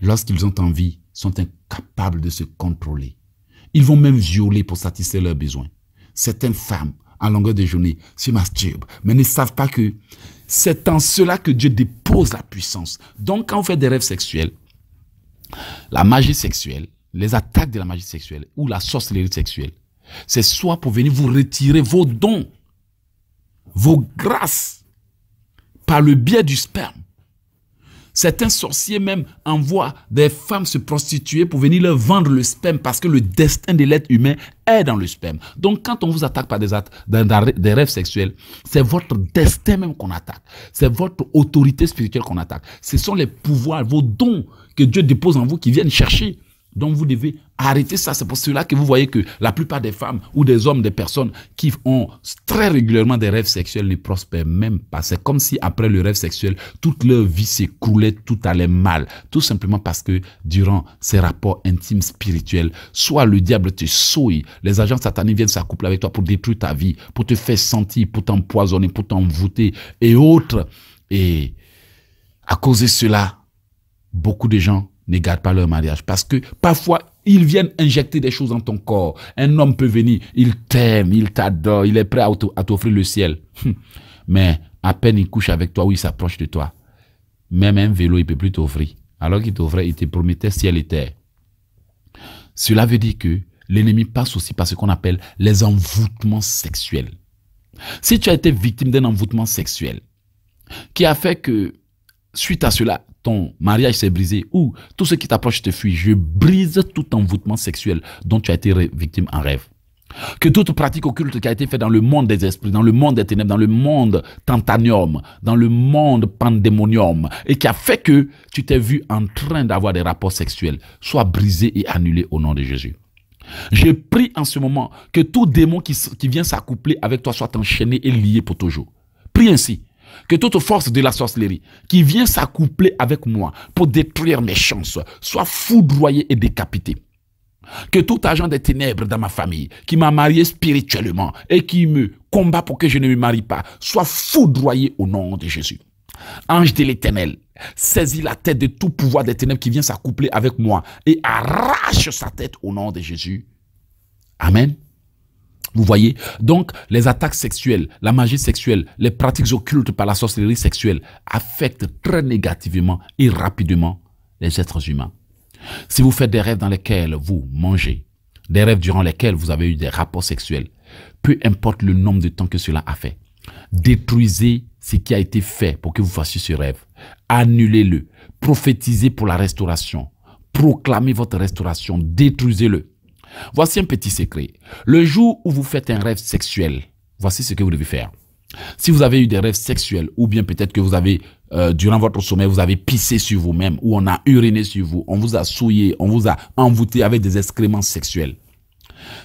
Lorsqu'ils ont envie, sont incapables de se contrôler. Ils vont même violer pour satisfaire leurs besoins certaines femmes à longueur de journée se masturbent, mais ne savent pas que c'est en cela que Dieu dépose la puissance. Donc quand on fait des rêves sexuels, la magie sexuelle, les attaques de la magie sexuelle ou la sorcellerie sexuelle, c'est soit pour venir vous retirer vos dons, vos grâces, par le biais du sperme, Certains sorciers même envoient des femmes se prostituer pour venir leur vendre le sperme parce que le destin de l'être humain est dans le sperme. Donc quand on vous attaque par des, des rêves sexuels, c'est votre destin même qu'on attaque. C'est votre autorité spirituelle qu'on attaque. Ce sont les pouvoirs, vos dons que Dieu dépose en vous qui viennent chercher. Donc vous devez arrêter ça. C'est pour cela que vous voyez que la plupart des femmes ou des hommes, des personnes qui ont très régulièrement des rêves sexuels ne prospèrent même pas. C'est comme si après le rêve sexuel, toute leur vie s'écoulait, tout allait mal. Tout simplement parce que durant ces rapports intimes spirituels, soit le diable te souille, les agents sataniques viennent s'accoupler avec toi pour détruire ta vie, pour te faire sentir, pour t'empoisonner, pour t'envoûter et autres. Et à cause de cela, beaucoup de gens ne garde pas leur mariage. Parce que parfois, ils viennent injecter des choses dans ton corps. Un homme peut venir, il t'aime, il t'adore, il est prêt à t'offrir le ciel. Hum. Mais à peine il couche avec toi ou il s'approche de toi, même un vélo, il ne peut plus t'offrir. Alors qu'il t'offrait, il te promettait ciel et terre. Cela veut dire que l'ennemi passe aussi par ce qu'on appelle les envoûtements sexuels. Si tu as été victime d'un envoûtement sexuel, qui a fait que, suite à cela, ton mariage s'est brisé ou tout ce qui t'approche te fuit, je brise tout envoûtement sexuel dont tu as été victime en rêve. Que toute pratique occulte qui a été faite dans le monde des esprits, dans le monde des ténèbres, dans le monde tantanium, dans le monde pandémonium, et qui a fait que tu t'es vu en train d'avoir des rapports sexuels, soit brisé et annulé au nom de Jésus. Je prie en ce moment que tout démon qui, qui vient s'accoupler avec toi soit enchaîné et lié pour toujours. Prie ainsi que toute force de la sorcellerie qui vient s'accoupler avec moi pour détruire mes chances soit foudroyée et décapitée. Que tout agent des ténèbres dans ma famille qui m'a marié spirituellement et qui me combat pour que je ne me marie pas soit foudroyé au nom de Jésus. Ange de l'Éternel, saisis la tête de tout pouvoir des ténèbres qui vient s'accoupler avec moi et arrache sa tête au nom de Jésus. Amen. Vous voyez Donc, les attaques sexuelles, la magie sexuelle, les pratiques occultes par la sorcellerie sexuelle affectent très négativement et rapidement les êtres humains. Si vous faites des rêves dans lesquels vous mangez, des rêves durant lesquels vous avez eu des rapports sexuels, peu importe le nombre de temps que cela a fait, détruisez ce qui a été fait pour que vous fassiez ce rêve. Annulez-le. Prophétisez pour la restauration. Proclamez votre restauration. Détruisez-le. Voici un petit secret. Le jour où vous faites un rêve sexuel, voici ce que vous devez faire. Si vous avez eu des rêves sexuels, ou bien peut-être que vous avez, euh, durant votre sommeil, vous avez pissé sur vous-même, ou on a uriné sur vous, on vous a souillé, on vous a envoûté avec des excréments sexuels.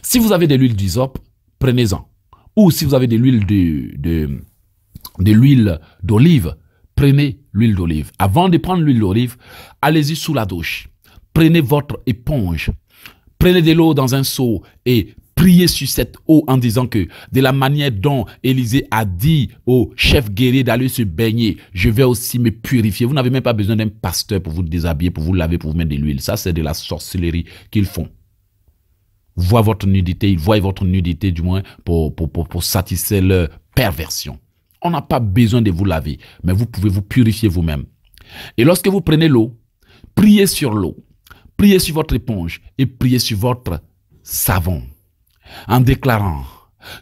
Si vous avez de l'huile d'isope, prenez-en. Ou si vous avez de l'huile de, de, de l'huile d'olive, prenez l'huile d'olive. Avant de prendre l'huile d'olive, allez-y sous la douche. Prenez votre éponge prenez de l'eau dans un seau et priez sur cette eau en disant que de la manière dont Élisée a dit au chef guerrier d'aller se baigner, je vais aussi me purifier. Vous n'avez même pas besoin d'un pasteur pour vous déshabiller, pour vous laver, pour vous mettre de l'huile. Ça, c'est de la sorcellerie qu'ils font voient votre nudité, ils voient votre nudité du moins pour, pour, pour, pour satisfaire leur perversion. On n'a pas besoin de vous laver, mais vous pouvez vous purifier vous-même. Et lorsque vous prenez l'eau, priez sur l'eau. Priez sur votre éponge et priez sur votre savon en déclarant,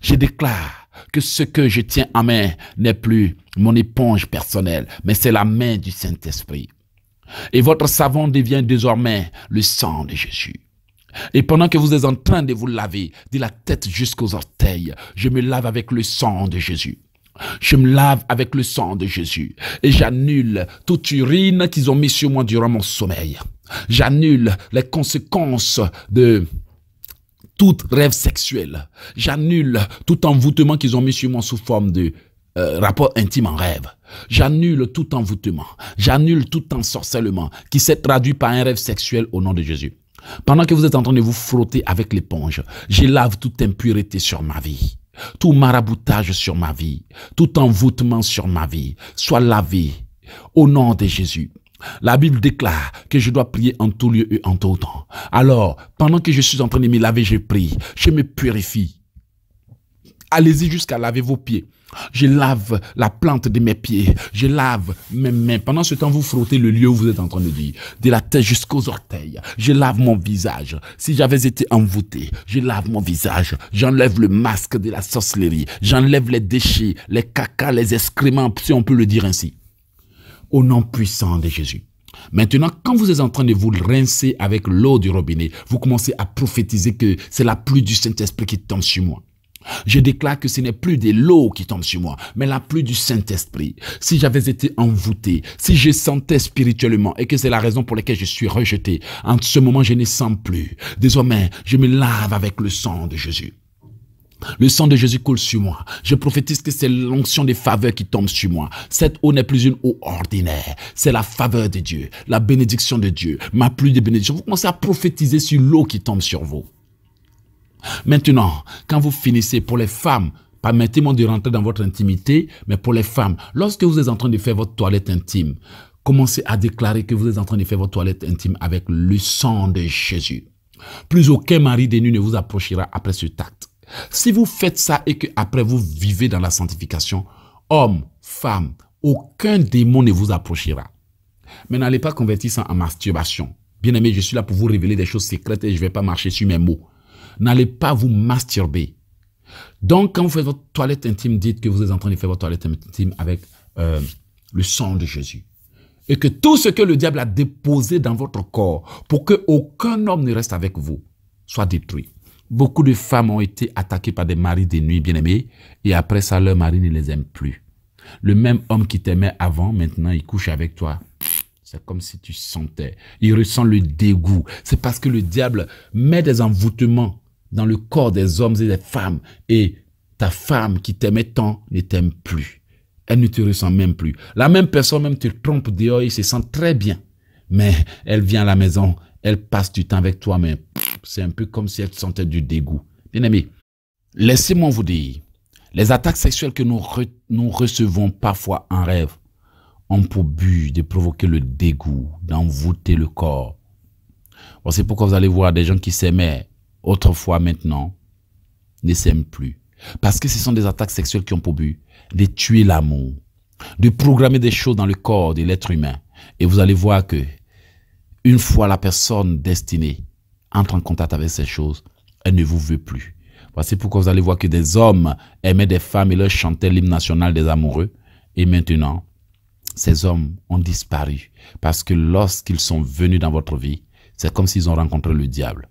je déclare que ce que je tiens en main n'est plus mon éponge personnelle, mais c'est la main du Saint-Esprit. Et votre savon devient désormais le sang de Jésus. Et pendant que vous êtes en train de vous laver, de la tête jusqu'aux orteils, je me lave avec le sang de Jésus. Je me lave avec le sang de Jésus et j'annule toute urine qu'ils ont mis sur moi durant mon sommeil. J'annule les conséquences de tout rêve sexuel. J'annule tout envoûtement qu'ils ont mis sur moi sous forme de euh, rapport intime en rêve. J'annule tout envoûtement. J'annule tout ensorcellement qui s'est traduit par un rêve sexuel au nom de Jésus. Pendant que vous êtes en train de vous frotter avec l'éponge, je lave toute impureté sur ma vie. Tout maraboutage sur ma vie, tout envoûtement sur ma vie, soit lavé au nom de Jésus. La Bible déclare que je dois prier en tout lieu et en tout temps. Alors, pendant que je suis en train de me laver, je prie, je me purifie. Allez-y jusqu'à laver vos pieds. Je lave la plante de mes pieds. Je lave mes mains. Pendant ce temps, vous frottez le lieu où vous êtes en train de dire. De la tête jusqu'aux orteils. Je lave mon visage. Si j'avais été envoûté, je lave mon visage. J'enlève le masque de la sorcellerie. J'enlève les déchets, les cacas, les excréments, si on peut le dire ainsi. Au nom puissant de Jésus. Maintenant, quand vous êtes en train de vous rincer avec l'eau du robinet, vous commencez à prophétiser que c'est la pluie du Saint-Esprit qui tombe sur moi. Je déclare que ce n'est plus de l'eau qui tombe sur moi, mais la pluie du Saint-Esprit. Si j'avais été envoûté, si je sentais spirituellement, et que c'est la raison pour laquelle je suis rejeté, en ce moment je ne sens plus. Désormais, je me lave avec le sang de Jésus. Le sang de Jésus coule sur moi. Je prophétise que c'est l'onction des faveurs qui tombe sur moi. Cette eau n'est plus une eau ordinaire. C'est la faveur de Dieu, la bénédiction de Dieu, ma pluie de bénédiction. Vous commencez à prophétiser sur l'eau qui tombe sur vous. Maintenant, quand vous finissez pour les femmes, permettez-moi de rentrer dans votre intimité, mais pour les femmes, lorsque vous êtes en train de faire votre toilette intime, commencez à déclarer que vous êtes en train de faire votre toilette intime avec le sang de Jésus. Plus aucun mari dénu ne vous approchera après ce tact Si vous faites ça et que après vous vivez dans la sanctification, homme, femme, aucun démon ne vous approchera. Mais n'allez pas convertir ça en masturbation. Bien aimé, je suis là pour vous révéler des choses secrètes et je ne vais pas marcher sur mes mots. N'allez pas vous masturber. Donc, quand vous faites votre toilette intime, dites que vous êtes en train de faire votre toilette intime avec euh, le sang de Jésus. Et que tout ce que le diable a déposé dans votre corps pour que aucun homme ne reste avec vous soit détruit. Beaucoup de femmes ont été attaquées par des maris des nuits bien-aimés et après ça, leur mari ne les aime plus. Le même homme qui t'aimait avant, maintenant, il couche avec toi. C'est comme si tu sentais. Il ressent le dégoût. C'est parce que le diable met des envoûtements dans le corps des hommes et des femmes. Et ta femme qui t'aimait tant ne t'aime plus. Elle ne te ressent même plus. La même personne même te trompe dehors, et se sent très bien. Mais elle vient à la maison, elle passe du temps avec toi, mais c'est un peu comme si elle te sentait du dégoût. Bien aimé, laissez-moi vous dire, les attaques sexuelles que nous, recevons parfois en rêve ont pour but de provoquer le dégoût, d'envoûter le corps. c'est pourquoi vous allez voir des gens qui s'aimaient, autrefois maintenant ne s'aiment plus. Parce que ce sont des attaques sexuelles qui ont pour but de tuer l'amour, de programmer des choses dans le corps de l'être humain. Et vous allez voir que une fois la personne destinée entre en contact avec ces choses, elle ne vous veut plus. Voici pourquoi vous allez voir que des hommes aimaient des femmes et leur chantaient l'hymne national des amoureux. Et maintenant, ces hommes ont disparu parce que lorsqu'ils sont venus dans votre vie, c'est comme s'ils ont rencontré le diable.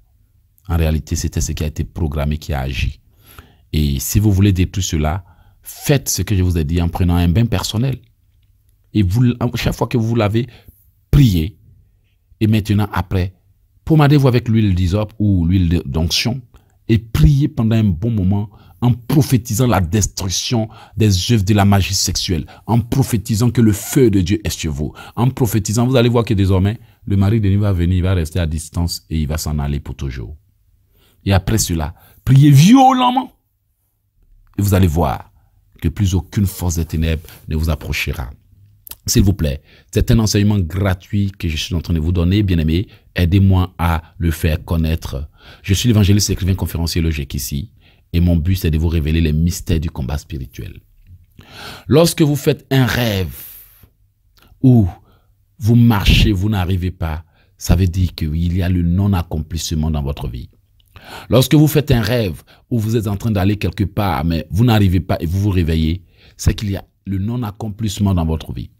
En réalité, c'était ce qui a été programmé, qui a agi. Et si vous voulez détruire cela, faites ce que je vous ai dit en prenant un bain personnel. Et vous, chaque fois que vous l'avez, priez. Et maintenant, après, pommadez-vous avec l'huile d'isop ou l'huile d'onction et priez pendant un bon moment en prophétisant la destruction des œuvres de la magie sexuelle, en prophétisant que le feu de Dieu est sur vous, en prophétisant, vous allez voir que désormais, le mari de nuit va venir, il va rester à distance et il va s'en aller pour toujours. Et après cela, priez violemment. Et vous allez voir que plus aucune force des ténèbres ne vous approchera. S'il vous plaît, c'est un enseignement gratuit que je suis en train de vous donner, bien aimé. Aidez-moi à le faire connaître. Je suis l'évangéliste, écrivain, conférencier logique ici. Et mon but, c'est de vous révéler les mystères du combat spirituel. Lorsque vous faites un rêve où vous marchez, vous n'arrivez pas, ça veut dire qu'il y a le non-accomplissement dans votre vie. Lorsque vous faites un rêve où vous êtes en train d'aller quelque part, mais vous n'arrivez pas et vous vous réveillez, c'est qu'il y a le non-accomplissement dans votre vie.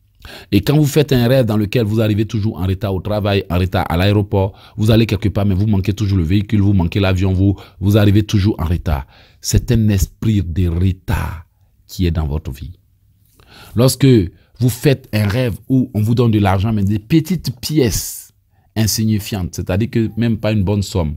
Et quand vous faites un rêve dans lequel vous arrivez toujours en retard au travail, en retard à l'aéroport, vous allez quelque part, mais vous manquez toujours le véhicule, vous manquez l'avion, vous, vous arrivez toujours en retard. C'est un esprit de retard qui est dans votre vie. Lorsque vous faites un rêve où on vous donne de l'argent, mais des petites pièces insignifiantes, c'est-à-dire que même pas une bonne somme,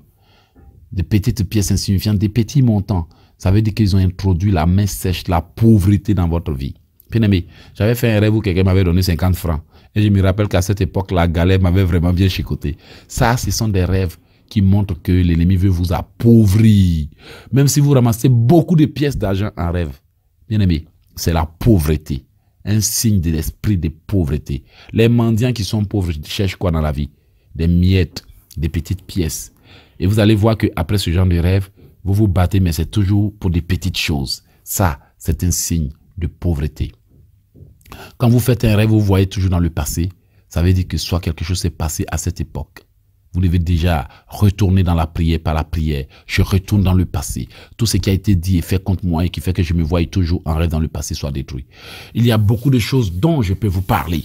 des petites pièces insignifiantes, des petits montants. Ça veut dire qu'ils ont introduit la main sèche, la pauvreté dans votre vie. Bien aimé, j'avais fait un rêve où quelqu'un m'avait donné 50 francs. Et je me rappelle qu'à cette époque, la galère m'avait vraiment bien chicoté. Ça, ce sont des rêves qui montrent que l'ennemi veut vous appauvrir. Même si vous ramassez beaucoup de pièces d'argent en rêve. Bien aimé, c'est la pauvreté. Un signe de l'esprit de pauvreté. Les mendiants qui sont pauvres cherchent quoi dans la vie Des miettes, des petites pièces et vous allez voir qu'après ce genre de rêve, vous vous battez, mais c'est toujours pour des petites choses. Ça, c'est un signe de pauvreté. Quand vous faites un rêve, vous voyez toujours dans le passé, ça veut dire que soit quelque chose s'est passé à cette époque. Vous devez déjà retourner dans la prière par la prière. Je retourne dans le passé. Tout ce qui a été dit et fait contre moi et qui fait que je me vois toujours en rêve dans le passé soit détruit. Il y a beaucoup de choses dont je peux vous parler.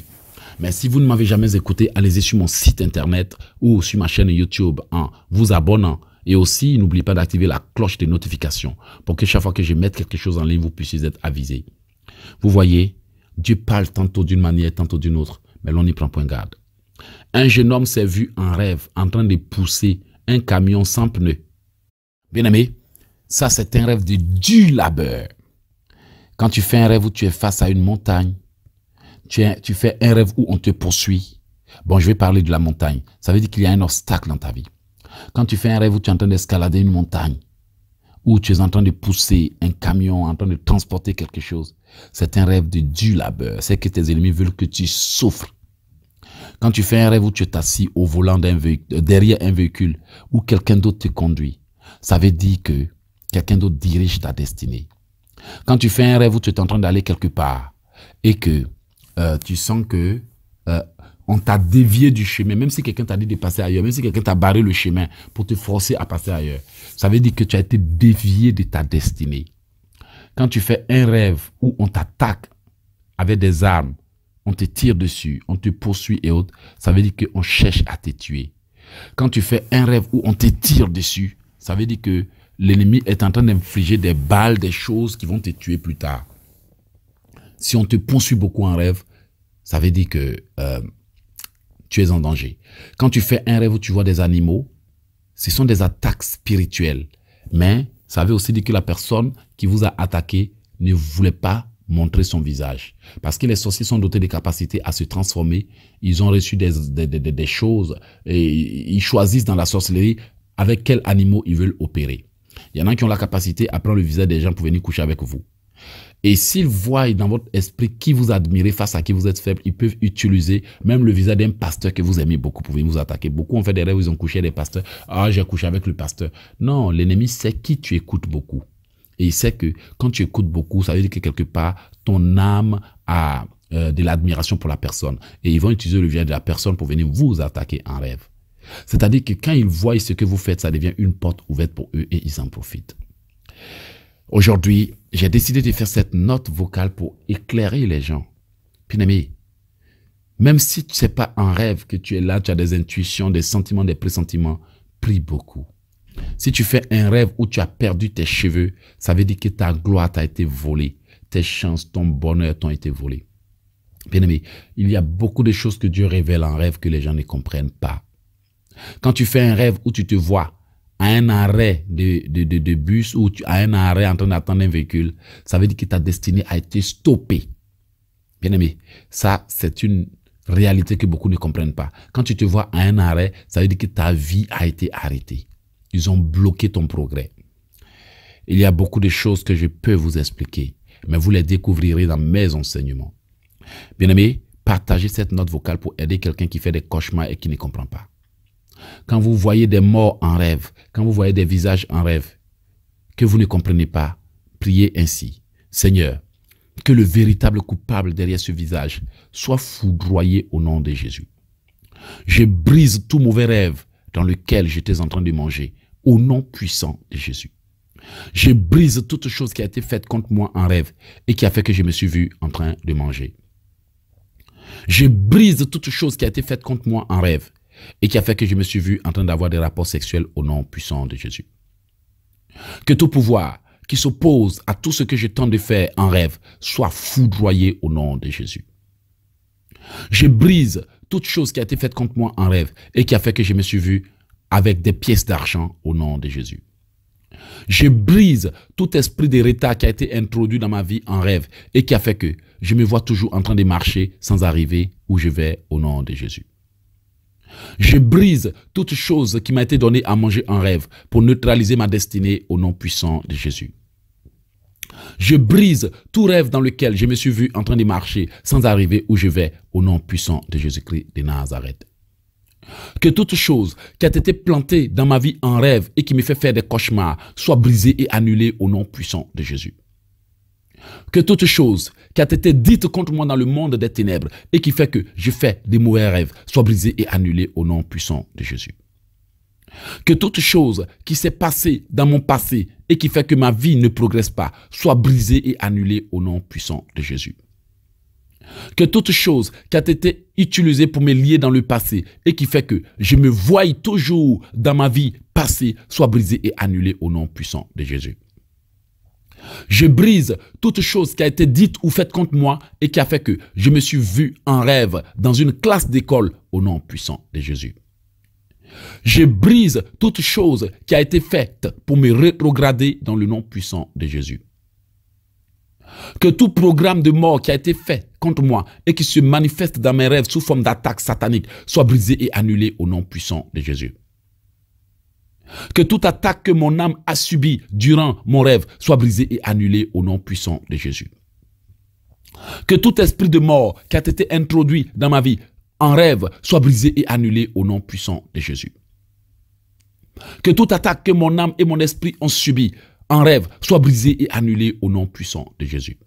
Mais si vous ne m'avez jamais écouté, allez-y sur mon site internet ou sur ma chaîne YouTube en vous abonnant. Et aussi, n'oubliez pas d'activer la cloche des notifications pour que chaque fois que je mette quelque chose en ligne, vous puissiez être avisé. Vous voyez, Dieu parle tantôt d'une manière, tantôt d'une autre, mais l'on n'y prend point garde. Un jeune homme s'est vu en rêve en train de pousser un camion sans pneus. Bien aimé, ça c'est un rêve de du labeur. Quand tu fais un rêve où tu es face à une montagne, tu, fais un rêve où on te poursuit. Bon, je vais parler de la montagne. Ça veut dire qu'il y a un obstacle dans ta vie. Quand tu fais un rêve où tu es en train d'escalader une montagne, où tu es en train de pousser un camion, en train de transporter quelque chose, c'est un rêve de du labeur. C'est que tes ennemis veulent que tu souffres. Quand tu fais un rêve où tu es au volant d'un euh, derrière un véhicule, où quelqu'un d'autre te conduit, ça veut dire que quelqu'un d'autre dirige ta destinée. Quand tu fais un rêve où tu es en train d'aller quelque part et que euh, tu sens que euh, on t'a dévié du chemin, même si quelqu'un t'a dit de passer ailleurs, même si quelqu'un t'a barré le chemin pour te forcer à passer ailleurs. Ça veut dire que tu as été dévié de ta destinée. Quand tu fais un rêve où on t'attaque avec des armes, on te tire dessus, on te poursuit et autres, ça veut dire qu'on cherche à te tuer. Quand tu fais un rêve où on te tire dessus, ça veut dire que l'ennemi est en train d'infliger des balles, des choses qui vont te tuer plus tard. Si on te poursuit beaucoup en rêve, ça veut dire que euh, tu es en danger. Quand tu fais un rêve où tu vois des animaux, ce sont des attaques spirituelles. Mais ça veut aussi dire que la personne qui vous a attaqué ne voulait pas montrer son visage. Parce que les sorciers sont dotés des capacités à se transformer. Ils ont reçu des, des, des, des choses et ils choisissent dans la sorcellerie avec quels animaux ils veulent opérer. Il y en a qui ont la capacité à prendre le visage des gens pour venir coucher avec vous. Et s'ils voient dans votre esprit qui vous admirez, face à qui vous êtes faible, ils peuvent utiliser même le visage d'un pasteur que vous aimez beaucoup pour venir vous attaquer. Beaucoup ont fait des rêves, ils ont couché des pasteurs. Ah, j'ai couché avec le pasteur. Non, l'ennemi sait qui tu écoutes beaucoup. Et il sait que quand tu écoutes beaucoup, ça veut dire que quelque part, ton âme a euh, de l'admiration pour la personne. Et ils vont utiliser le visage de la personne pour venir vous attaquer en rêve. C'est-à-dire que quand ils voient ce que vous faites, ça devient une porte ouverte pour eux et ils en profitent. Aujourd'hui, j'ai décidé de faire cette note vocale pour éclairer les gens. Bien-aimé, même si tu sais pas en rêve que tu es là, tu as des intuitions, des sentiments, des pressentiments, prie beaucoup. Si tu fais un rêve où tu as perdu tes cheveux, ça veut dire que ta gloire t'a été volée. Tes chances, ton bonheur t'ont été volés. Bien-aimé, il y a beaucoup de choses que Dieu révèle en rêve que les gens ne comprennent pas. Quand tu fais un rêve où tu te vois à un arrêt de, de, de, de bus ou tu, à un arrêt en train d'attendre un véhicule, ça veut dire que ta destinée a été stoppée. Bien aimé, ça, c'est une réalité que beaucoup ne comprennent pas. Quand tu te vois à un arrêt, ça veut dire que ta vie a été arrêtée. Ils ont bloqué ton progrès. Il y a beaucoup de choses que je peux vous expliquer, mais vous les découvrirez dans mes enseignements. Bien aimé, partagez cette note vocale pour aider quelqu'un qui fait des cauchemars et qui ne comprend pas quand vous voyez des morts en rêve, quand vous voyez des visages en rêve, que vous ne comprenez pas, priez ainsi. Seigneur, que le véritable coupable derrière ce visage soit foudroyé au nom de Jésus. Je brise tout mauvais rêve dans lequel j'étais en train de manger, au nom puissant de Jésus. Je brise toute chose qui a été faite contre moi en rêve et qui a fait que je me suis vu en train de manger. Je brise toute chose qui a été faite contre moi en rêve et qui a fait que je me suis vu en train d'avoir des rapports sexuels au nom puissant de Jésus. Que tout pouvoir qui s'oppose à tout ce que je tente de faire en rêve soit foudroyé au nom de Jésus. Je brise toute chose qui a été faite contre moi en rêve et qui a fait que je me suis vu avec des pièces d'argent au nom de Jésus. Je brise tout esprit de retard qui a été introduit dans ma vie en rêve et qui a fait que je me vois toujours en train de marcher sans arriver où je vais au nom de Jésus. Je brise toute chose qui m'a été donnée à manger en rêve pour neutraliser ma destinée au nom puissant de Jésus. Je brise tout rêve dans lequel je me suis vu en train de marcher sans arriver où je vais au nom puissant de Jésus-Christ de Nazareth. Que toute chose qui a été plantée dans ma vie en rêve et qui me fait faire des cauchemars soit brisée et annulée au nom puissant de Jésus. Que toute chose qui a été dite contre moi dans le monde des ténèbres et qui fait que je fais des mauvais rêves soit brisé et annulé au nom puissant de Jésus. Que toute chose qui s'est passée dans mon passé et qui fait que ma vie ne progresse pas soit brisée et annulée au nom puissant de Jésus. Que toute chose qui a été utilisée pour me lier dans le passé et qui fait que je me voie toujours dans ma vie passée soit brisée et annulée au nom puissant de Jésus. Je brise toute chose qui a été dite ou faite contre moi et qui a fait que je me suis vu en rêve dans une classe d'école au nom puissant de Jésus. Je brise toute chose qui a été faite pour me rétrograder dans le nom puissant de Jésus. Que tout programme de mort qui a été fait contre moi et qui se manifeste dans mes rêves sous forme d'attaque satanique soit brisé et annulé au nom puissant de Jésus. Que toute attaque que mon âme a subie durant mon rêve soit brisée et annulée au nom puissant de Jésus. Que tout esprit de mort qui a été introduit dans ma vie en rêve soit brisé et annulé au nom puissant de Jésus. Que toute attaque que mon âme et mon esprit ont subie en rêve soit brisée et annulée au nom puissant de Jésus.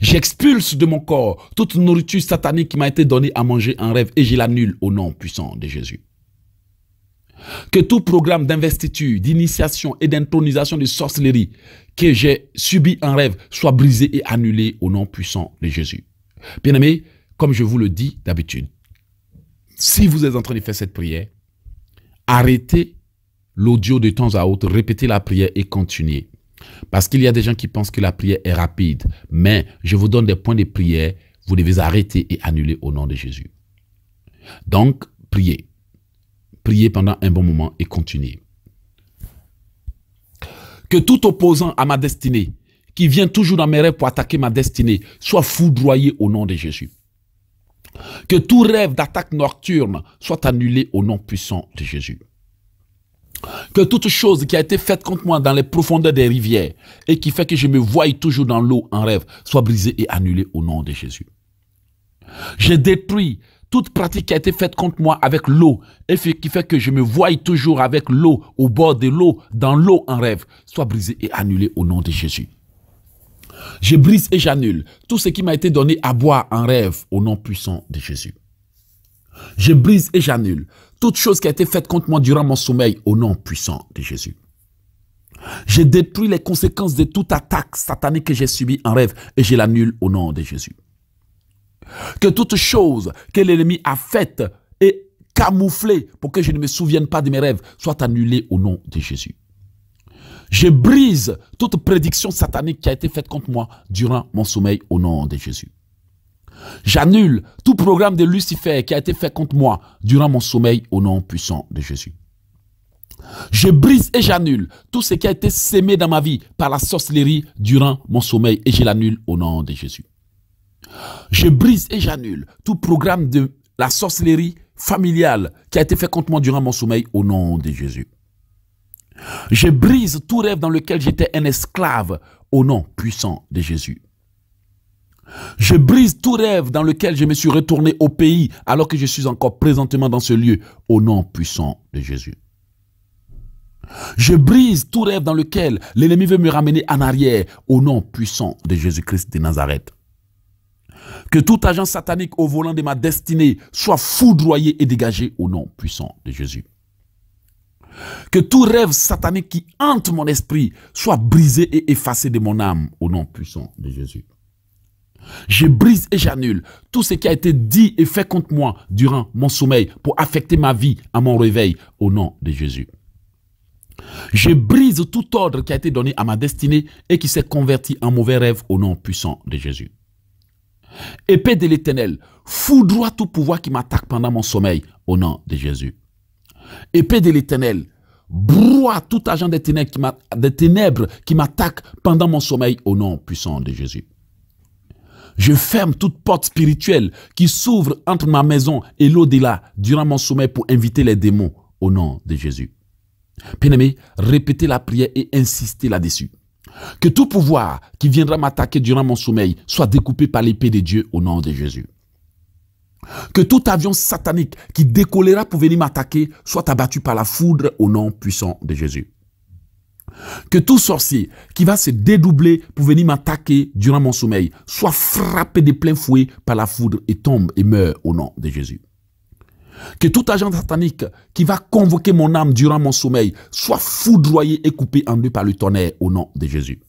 J'expulse de mon corps toute nourriture satanique qui m'a été donnée à manger en rêve et je l'annule au nom puissant de Jésus que tout programme d'investiture, d'initiation et d'intronisation de sorcellerie que j'ai subi en rêve soit brisé et annulé au nom puissant de Jésus. Bien-aimés, comme je vous le dis d'habitude, si vous êtes en train de faire cette prière, arrêtez l'audio de temps à autre, répétez la prière et continuez. Parce qu'il y a des gens qui pensent que la prière est rapide, mais je vous donne des points de prière, vous devez arrêter et annuler au nom de Jésus. Donc, priez priez pendant un bon moment et continuez. Que tout opposant à ma destinée, qui vient toujours dans mes rêves pour attaquer ma destinée, soit foudroyé au nom de Jésus. Que tout rêve d'attaque nocturne soit annulé au nom puissant de Jésus. Que toute chose qui a été faite contre moi dans les profondeurs des rivières et qui fait que je me voie toujours dans l'eau en rêve soit brisée et annulée au nom de Jésus. Je détruis toute pratique qui a été faite contre moi avec l'eau, et qui fait que je me voie toujours avec l'eau, au bord de l'eau, dans l'eau en rêve, soit brisée et annulée au nom de Jésus. Je brise et j'annule tout ce qui m'a été donné à boire en rêve au nom puissant de Jésus. Je brise et j'annule toute chose qui a été faite contre moi durant mon sommeil au nom puissant de Jésus. Je détruis les conséquences de toute attaque satanique que j'ai subie en rêve et je l'annule au nom de Jésus. Que toute chose que l'ennemi a faite et camouflée pour que je ne me souvienne pas de mes rêves soit annulée au nom de Jésus. Je brise toute prédiction satanique qui a été faite contre moi durant mon sommeil au nom de Jésus. J'annule tout programme de Lucifer qui a été fait contre moi durant mon sommeil au nom puissant de Jésus. Je brise et j'annule tout ce qui a été sémé dans ma vie par la sorcellerie durant mon sommeil et je l'annule au nom de Jésus. Je brise et j'annule tout programme de la sorcellerie familiale qui a été fait contre moi durant mon sommeil au nom de Jésus. Je brise tout rêve dans lequel j'étais un esclave au nom puissant de Jésus. Je brise tout rêve dans lequel je me suis retourné au pays alors que je suis encore présentement dans ce lieu au nom puissant de Jésus. Je brise tout rêve dans lequel l'ennemi veut me ramener en arrière au nom puissant de Jésus-Christ de Nazareth. Que tout agent satanique au volant de ma destinée soit foudroyé et dégagé au nom puissant de Jésus. Que tout rêve satanique qui hante mon esprit soit brisé et effacé de mon âme au nom puissant de Jésus. Je brise et j'annule tout ce qui a été dit et fait contre moi durant mon sommeil pour affecter ma vie à mon réveil au nom de Jésus. Je brise tout ordre qui a été donné à ma destinée et qui s'est converti en mauvais rêve au nom puissant de Jésus. Épée de l'Éternel, foudroie tout pouvoir qui m'attaque pendant mon sommeil, au nom de Jésus. Épée de l'Éternel, broie tout agent des ténèbres qui m'attaque pendant mon sommeil, au nom puissant de Jésus. Je ferme toute porte spirituelle qui s'ouvre entre ma maison et l'au-delà durant mon sommeil pour inviter les démons, au nom de Jésus. Bien-aimé, répétez la prière et insistez là-dessus. Que tout pouvoir qui viendra m'attaquer durant mon sommeil soit découpé par l'épée de Dieu au nom de Jésus. Que tout avion satanique qui décollera pour venir m'attaquer soit abattu par la foudre au nom puissant de Jésus. Que tout sorcier qui va se dédoubler pour venir m'attaquer durant mon sommeil soit frappé de plein fouet par la foudre et tombe et meurt au nom de Jésus. Que tout agent satanique qui va convoquer mon âme durant mon sommeil soit foudroyé et coupé en deux par le tonnerre au nom de Jésus.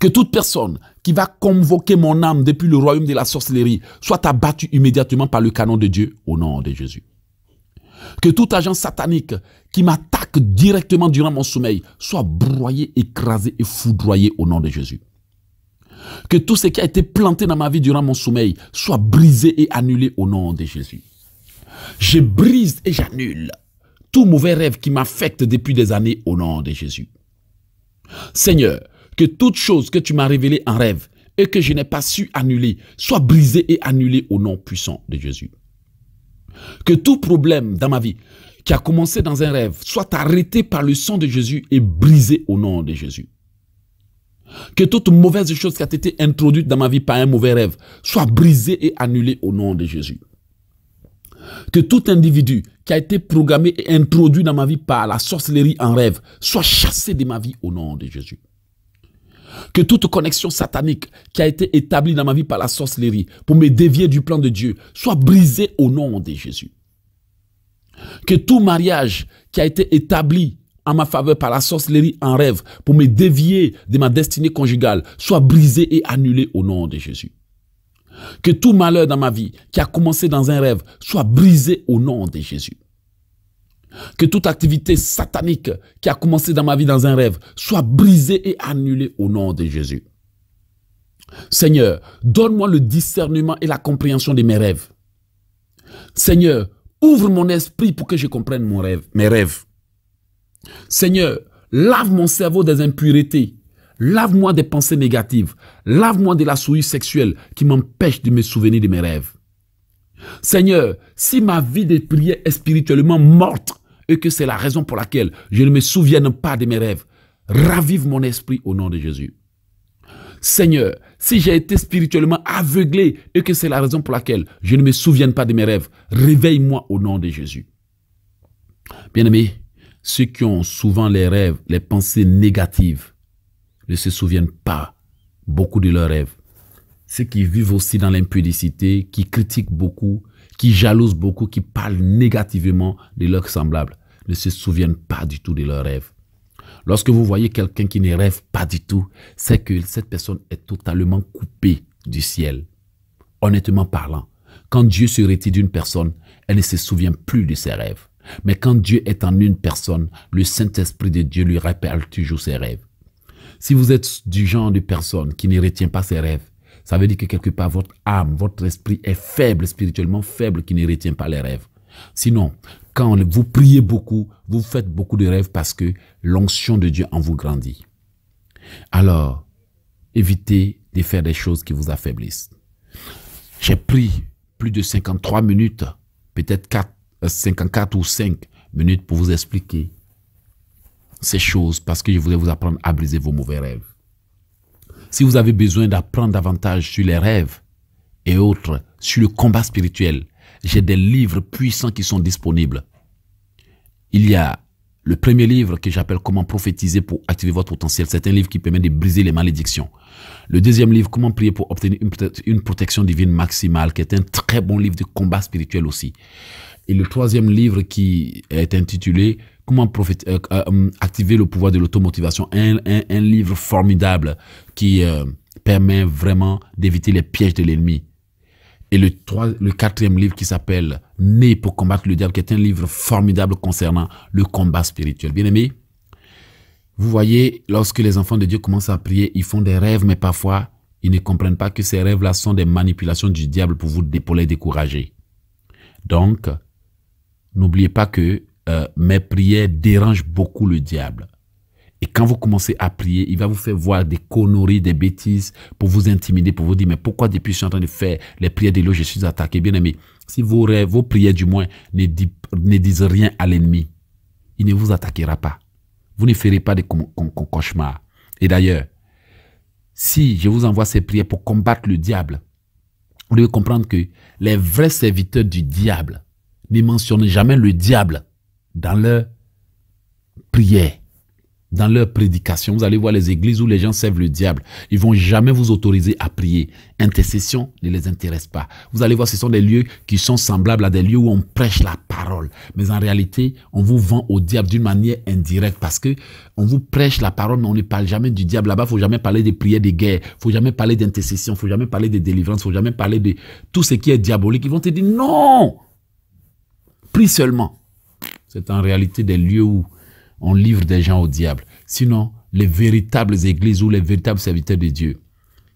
Que toute personne qui va convoquer mon âme depuis le royaume de la sorcellerie soit abattue immédiatement par le canon de Dieu au nom de Jésus. Que tout agent satanique qui m'attaque directement durant mon sommeil soit broyé, écrasé et foudroyé au nom de Jésus. Que tout ce qui a été planté dans ma vie durant mon sommeil soit brisé et annulé au nom de Jésus. Je brise et j'annule tout mauvais rêve qui m'affecte depuis des années au nom de Jésus. Seigneur, que toute chose que tu m'as révélée en rêve et que je n'ai pas su annuler soit brisée et annulée au nom puissant de Jésus. Que tout problème dans ma vie qui a commencé dans un rêve soit arrêté par le sang de Jésus et brisé au nom de Jésus. Que toute mauvaise chose qui a été introduite dans ma vie par un mauvais rêve soit brisée et annulée au nom de Jésus que tout individu qui a été programmé et introduit dans ma vie par la sorcellerie en rêve soit chassé de ma vie au nom de Jésus. Que toute connexion satanique qui a été établie dans ma vie par la sorcellerie pour me dévier du plan de Dieu soit brisée au nom de Jésus. Que tout mariage qui a été établi en ma faveur par la sorcellerie en rêve pour me dévier de ma destinée conjugale soit brisé et annulé au nom de Jésus. Que tout malheur dans ma vie qui a commencé dans un rêve soit brisé au nom de Jésus. Que toute activité satanique qui a commencé dans ma vie dans un rêve soit brisée et annulée au nom de Jésus. Seigneur, donne-moi le discernement et la compréhension de mes rêves. Seigneur, ouvre mon esprit pour que je comprenne mon rêve, mes rêves. Seigneur, lave mon cerveau des impuretés Lave-moi des pensées négatives. Lave-moi de la souris sexuelle qui m'empêche de me souvenir de mes rêves. Seigneur, si ma vie de prière est spirituellement morte et que c'est la raison pour laquelle je ne me souviens pas de mes rêves, ravive mon esprit au nom de Jésus. Seigneur, si j'ai été spirituellement aveuglé et que c'est la raison pour laquelle je ne me souviens pas de mes rêves, réveille-moi au nom de Jésus. Bien-aimés, ceux qui ont souvent les rêves, les pensées négatives, ne se souviennent pas beaucoup de leurs rêves. Ceux qui vivent aussi dans l'impudicité, qui critiquent beaucoup, qui jalousent beaucoup, qui parlent négativement de leurs semblables, ne se souviennent pas du tout de leurs rêves. Lorsque vous voyez quelqu'un qui ne rêve pas du tout, c'est que cette personne est totalement coupée du ciel. Honnêtement parlant, quand Dieu se retire d'une personne, elle ne se souvient plus de ses rêves. Mais quand Dieu est en une personne, le Saint-Esprit de Dieu lui rappelle toujours ses rêves. Si vous êtes du genre de personne qui ne retient pas ses rêves, ça veut dire que quelque part, votre âme, votre esprit est faible, spirituellement faible, qui ne retient pas les rêves. Sinon, quand vous priez beaucoup, vous faites beaucoup de rêves parce que l'onction de Dieu en vous grandit. Alors, évitez de faire des choses qui vous affaiblissent. J'ai pris plus de 53 minutes, peut-être 54 euh, ou 5 minutes pour vous expliquer ces choses parce que je voulais vous apprendre à briser vos mauvais rêves. Si vous avez besoin d'apprendre davantage sur les rêves et autres, sur le combat spirituel, j'ai des livres puissants qui sont disponibles. Il y a le premier livre que j'appelle Comment prophétiser pour activer votre potentiel. C'est un livre qui permet de briser les malédictions. Le deuxième livre, Comment prier pour obtenir une, protection divine maximale, qui est un très bon livre de combat spirituel aussi. Et le troisième livre qui est intitulé comment profiter, euh, euh, euh, activer le pouvoir de l'automotivation. Un, un, livre formidable qui permet vraiment d'éviter les pièges de l'ennemi. Et le, trois, le quatrième livre qui s'appelle Né pour combattre le diable, qui est un livre formidable concernant le combat spirituel. Bien aimé, vous voyez, lorsque les enfants de Dieu commencent à prier, ils font des rêves, mais parfois, ils ne comprennent pas que ces rêves-là sont des manipulations du diable pour vous pour les décourager. Donc, n'oubliez pas que euh, mes prières dérangent beaucoup le diable. Et quand vous commencez à prier, il va vous faire voir des conneries, des bêtises pour vous intimider, pour vous dire, mais pourquoi depuis je suis en train de faire les prières de l'eau, je suis attaqué Bien aimé, si vos rêves, vos prières du moins ne, disent rien à l'ennemi, il ne vous attaquera pas. Vous ne ferez pas de cauchemar. cauchemars. Et d'ailleurs, si je vous envoie ces prières pour combattre le diable, vous devez comprendre que les vrais serviteurs du diable ne mentionnent jamais le diable dans leur prière, dans leur prédication. Vous allez voir les églises où les gens servent le diable. Ils vont jamais vous autoriser à prier. Intercession ne les intéresse pas. Vous allez voir, ce sont des lieux qui sont semblables à des lieux où on prêche la parole. Mais en réalité, on vous vend au diable d'une manière indirecte parce que on vous prêche la parole, mais on ne parle jamais du diable. Là-bas, il faut jamais parler des prières de guerre. Faut jamais parler d'intercession. Il Faut jamais parler de délivrance. Faut jamais parler de tout ce qui est diabolique. Ils vont te dire non! Prie seulement. C'est en réalité des lieux où on livre des gens au diable. Sinon, les véritables églises ou les véritables serviteurs de Dieu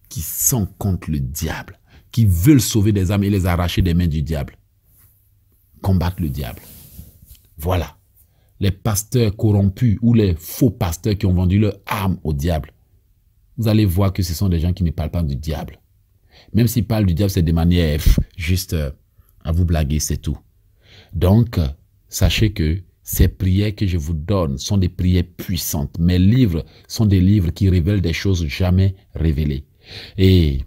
qui sont contre le diable, qui veulent sauver des âmes et les arracher des mains du diable, combattent le diable. Voilà. Les pasteurs corrompus ou les faux pasteurs qui ont vendu leur âme au diable. Vous allez voir que ce sont des gens qui ne parlent pas du diable. Même s'ils parlent du diable, c'est de manière juste euh, à vous blaguer, c'est tout. Donc, Sachez que ces prières que je vous donne sont des prières puissantes. Mes livres sont des livres qui révèlent des choses jamais révélées. Et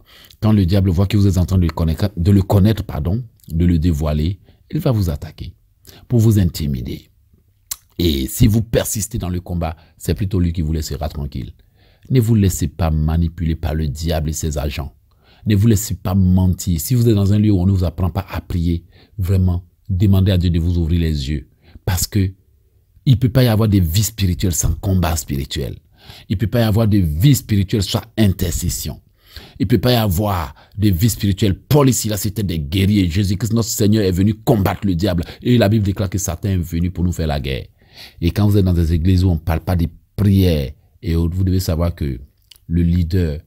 quand le diable voit que vous êtes en train de le connaître, de le, connaître, pardon, de le dévoiler, il va vous attaquer pour vous intimider. Et si vous persistez dans le combat, c'est plutôt lui qui vous laissera tranquille. Ne vous laissez pas manipuler par le diable et ses agents. Ne vous laissez pas mentir. Si vous êtes dans un lieu où on ne vous apprend pas à prier, vraiment, demandez à Dieu de vous ouvrir les yeux. Parce que il ne peut pas y avoir de vie spirituelle sans combat spirituel. Il ne peut pas y avoir de vie spirituelle sans intercession. Il ne peut pas y avoir de vie spirituelle. Paul ici, c'était des guerriers. Jésus-Christ, notre Seigneur, est venu combattre le diable. Et la Bible déclare que Satan est venu pour nous faire la guerre. Et quand vous êtes dans des églises où on ne parle pas des prières, et vous devez savoir que le leader,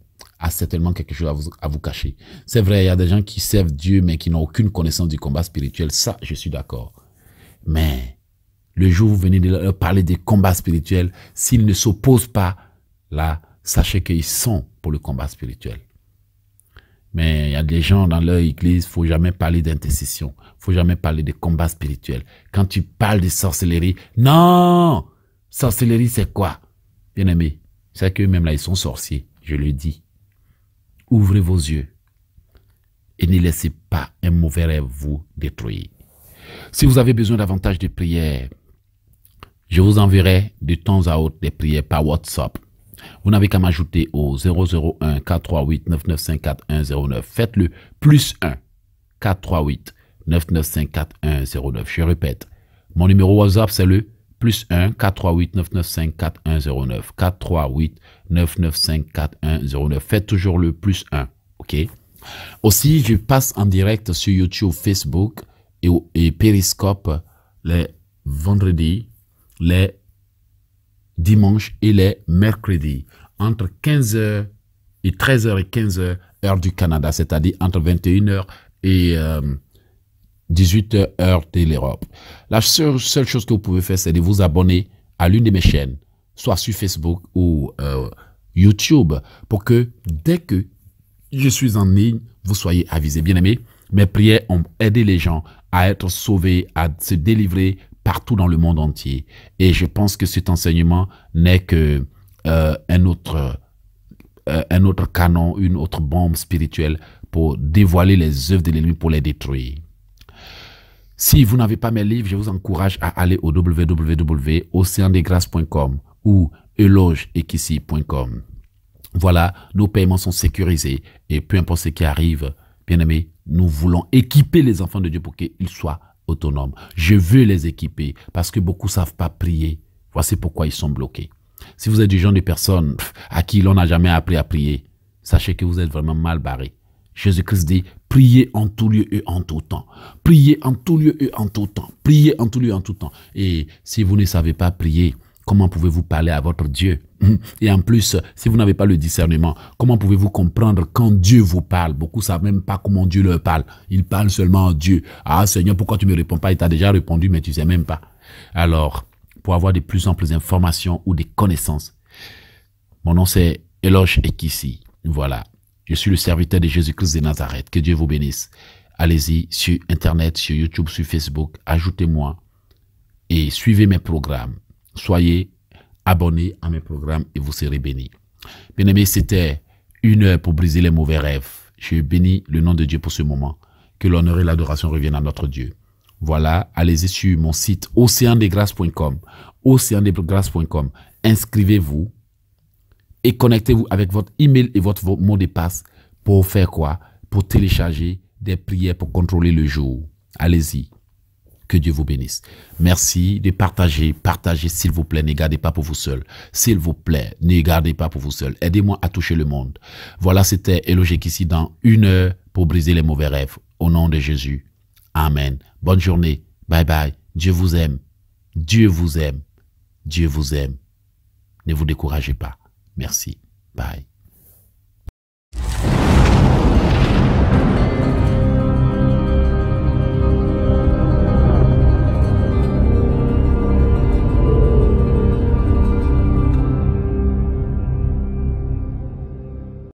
certainement quelque chose à vous, à vous cacher. C'est vrai, il y a des gens qui servent Dieu, mais qui n'ont aucune connaissance du combat spirituel. Ça, je suis d'accord. Mais le jour où vous venez de leur parler des combats spirituels, s'ils ne s'opposent pas, là, sachez qu'ils sont pour le combat spirituel. Mais il y a des gens dans leur église, il faut jamais parler d'intercession. Il faut jamais parler de combat spirituel. Quand tu parles de sorcellerie, non Sorcellerie, c'est quoi Bien aimé, c'est queux même là, ils sont sorciers, je le dis. Ouvrez vos yeux et ne laissez pas un mauvais rêve vous détruire. Si vous avez besoin davantage de prières, je vous enverrai de temps à autre des prières par WhatsApp. Vous n'avez qu'à m'ajouter au 001 438 9954 109. Faites-le plus 1 438 9954 109. Je répète, mon numéro WhatsApp c'est le plus 1 438 995 4109. 438 995 4109. Faites toujours le plus 1. OK? Aussi, je passe en direct sur YouTube, Facebook et, et Periscope les vendredis, les dimanches et les mercredis entre 15h et 13h et 15h heure du Canada, c'est-à-dire entre 21h et euh, 18h heure de l'Europe. La seule, chose que vous pouvez faire, c'est de vous abonner à l'une de mes chaînes, soit sur Facebook ou euh, YouTube, pour que dès que je suis en ligne, vous soyez avisé Bien aimé, mes prières ont aidé les gens à être sauvés, à se délivrer partout dans le monde entier. Et je pense que cet enseignement n'est que euh, un autre euh, un autre canon, une autre bombe spirituelle pour dévoiler les œuvres de l'ennemi, pour les détruire. Si vous n'avez pas mes livres, je vous encourage à aller au www.océandesgrâces.com ou elogeekissi.com Voilà, nos paiements sont sécurisés et peu importe ce qui arrive, bien aimé, nous voulons équiper les enfants de Dieu pour qu'ils soient autonomes. Je veux les équiper parce que beaucoup ne savent pas prier. Voici pourquoi ils sont bloqués. Si vous êtes du genre de personne à qui l'on n'a jamais appris à prier, sachez que vous êtes vraiment mal barré. Jésus-Christ dit, Priez en tout lieu et en tout temps. Priez en tout lieu et en tout temps. Priez en tout lieu et en tout temps. Et si vous ne savez pas prier, comment pouvez-vous parler à votre Dieu (laughs) Et en plus, si vous n'avez pas le discernement, comment pouvez-vous comprendre quand Dieu vous parle Beaucoup ne savent même pas comment Dieu leur parle. Ils parlent seulement à Dieu. Ah Seigneur, pourquoi tu ne me réponds pas Il t'a déjà répondu, mais tu ne sais même pas. Alors, pour avoir de plus amples informations ou des connaissances, mon nom c'est Eloche Ekissi. Voilà. Je suis le serviteur de Jésus-Christ de Nazareth. Que Dieu vous bénisse. Allez-y sur Internet, sur YouTube, sur Facebook. Ajoutez-moi et suivez mes programmes. Soyez abonnés à mes programmes et vous serez bénis. Bien aimé, c'était une heure pour briser les mauvais rêves. Je bénis le nom de Dieu pour ce moment. Que l'honneur et l'adoration reviennent à notre Dieu. Voilà, allez-y sur mon site océandegrâce.com, océandegrâce.com. Inscrivez-vous et connectez-vous avec votre email et votre, mot de passe pour faire quoi Pour télécharger des prières pour contrôler le jour. Allez-y. Que Dieu vous bénisse. Merci de partager. Partagez, s'il vous plaît. Ne gardez pas pour vous seul. S'il vous plaît, ne gardez pas pour vous seul. Aidez-moi à toucher le monde. Voilà, c'était Elogique ici dans une heure pour briser les mauvais rêves. Au nom de Jésus. Amen. Bonne journée. Bye bye. Dieu vous aime. Dieu vous aime. Dieu vous aime. Ne vous découragez pas. Merci. Bye.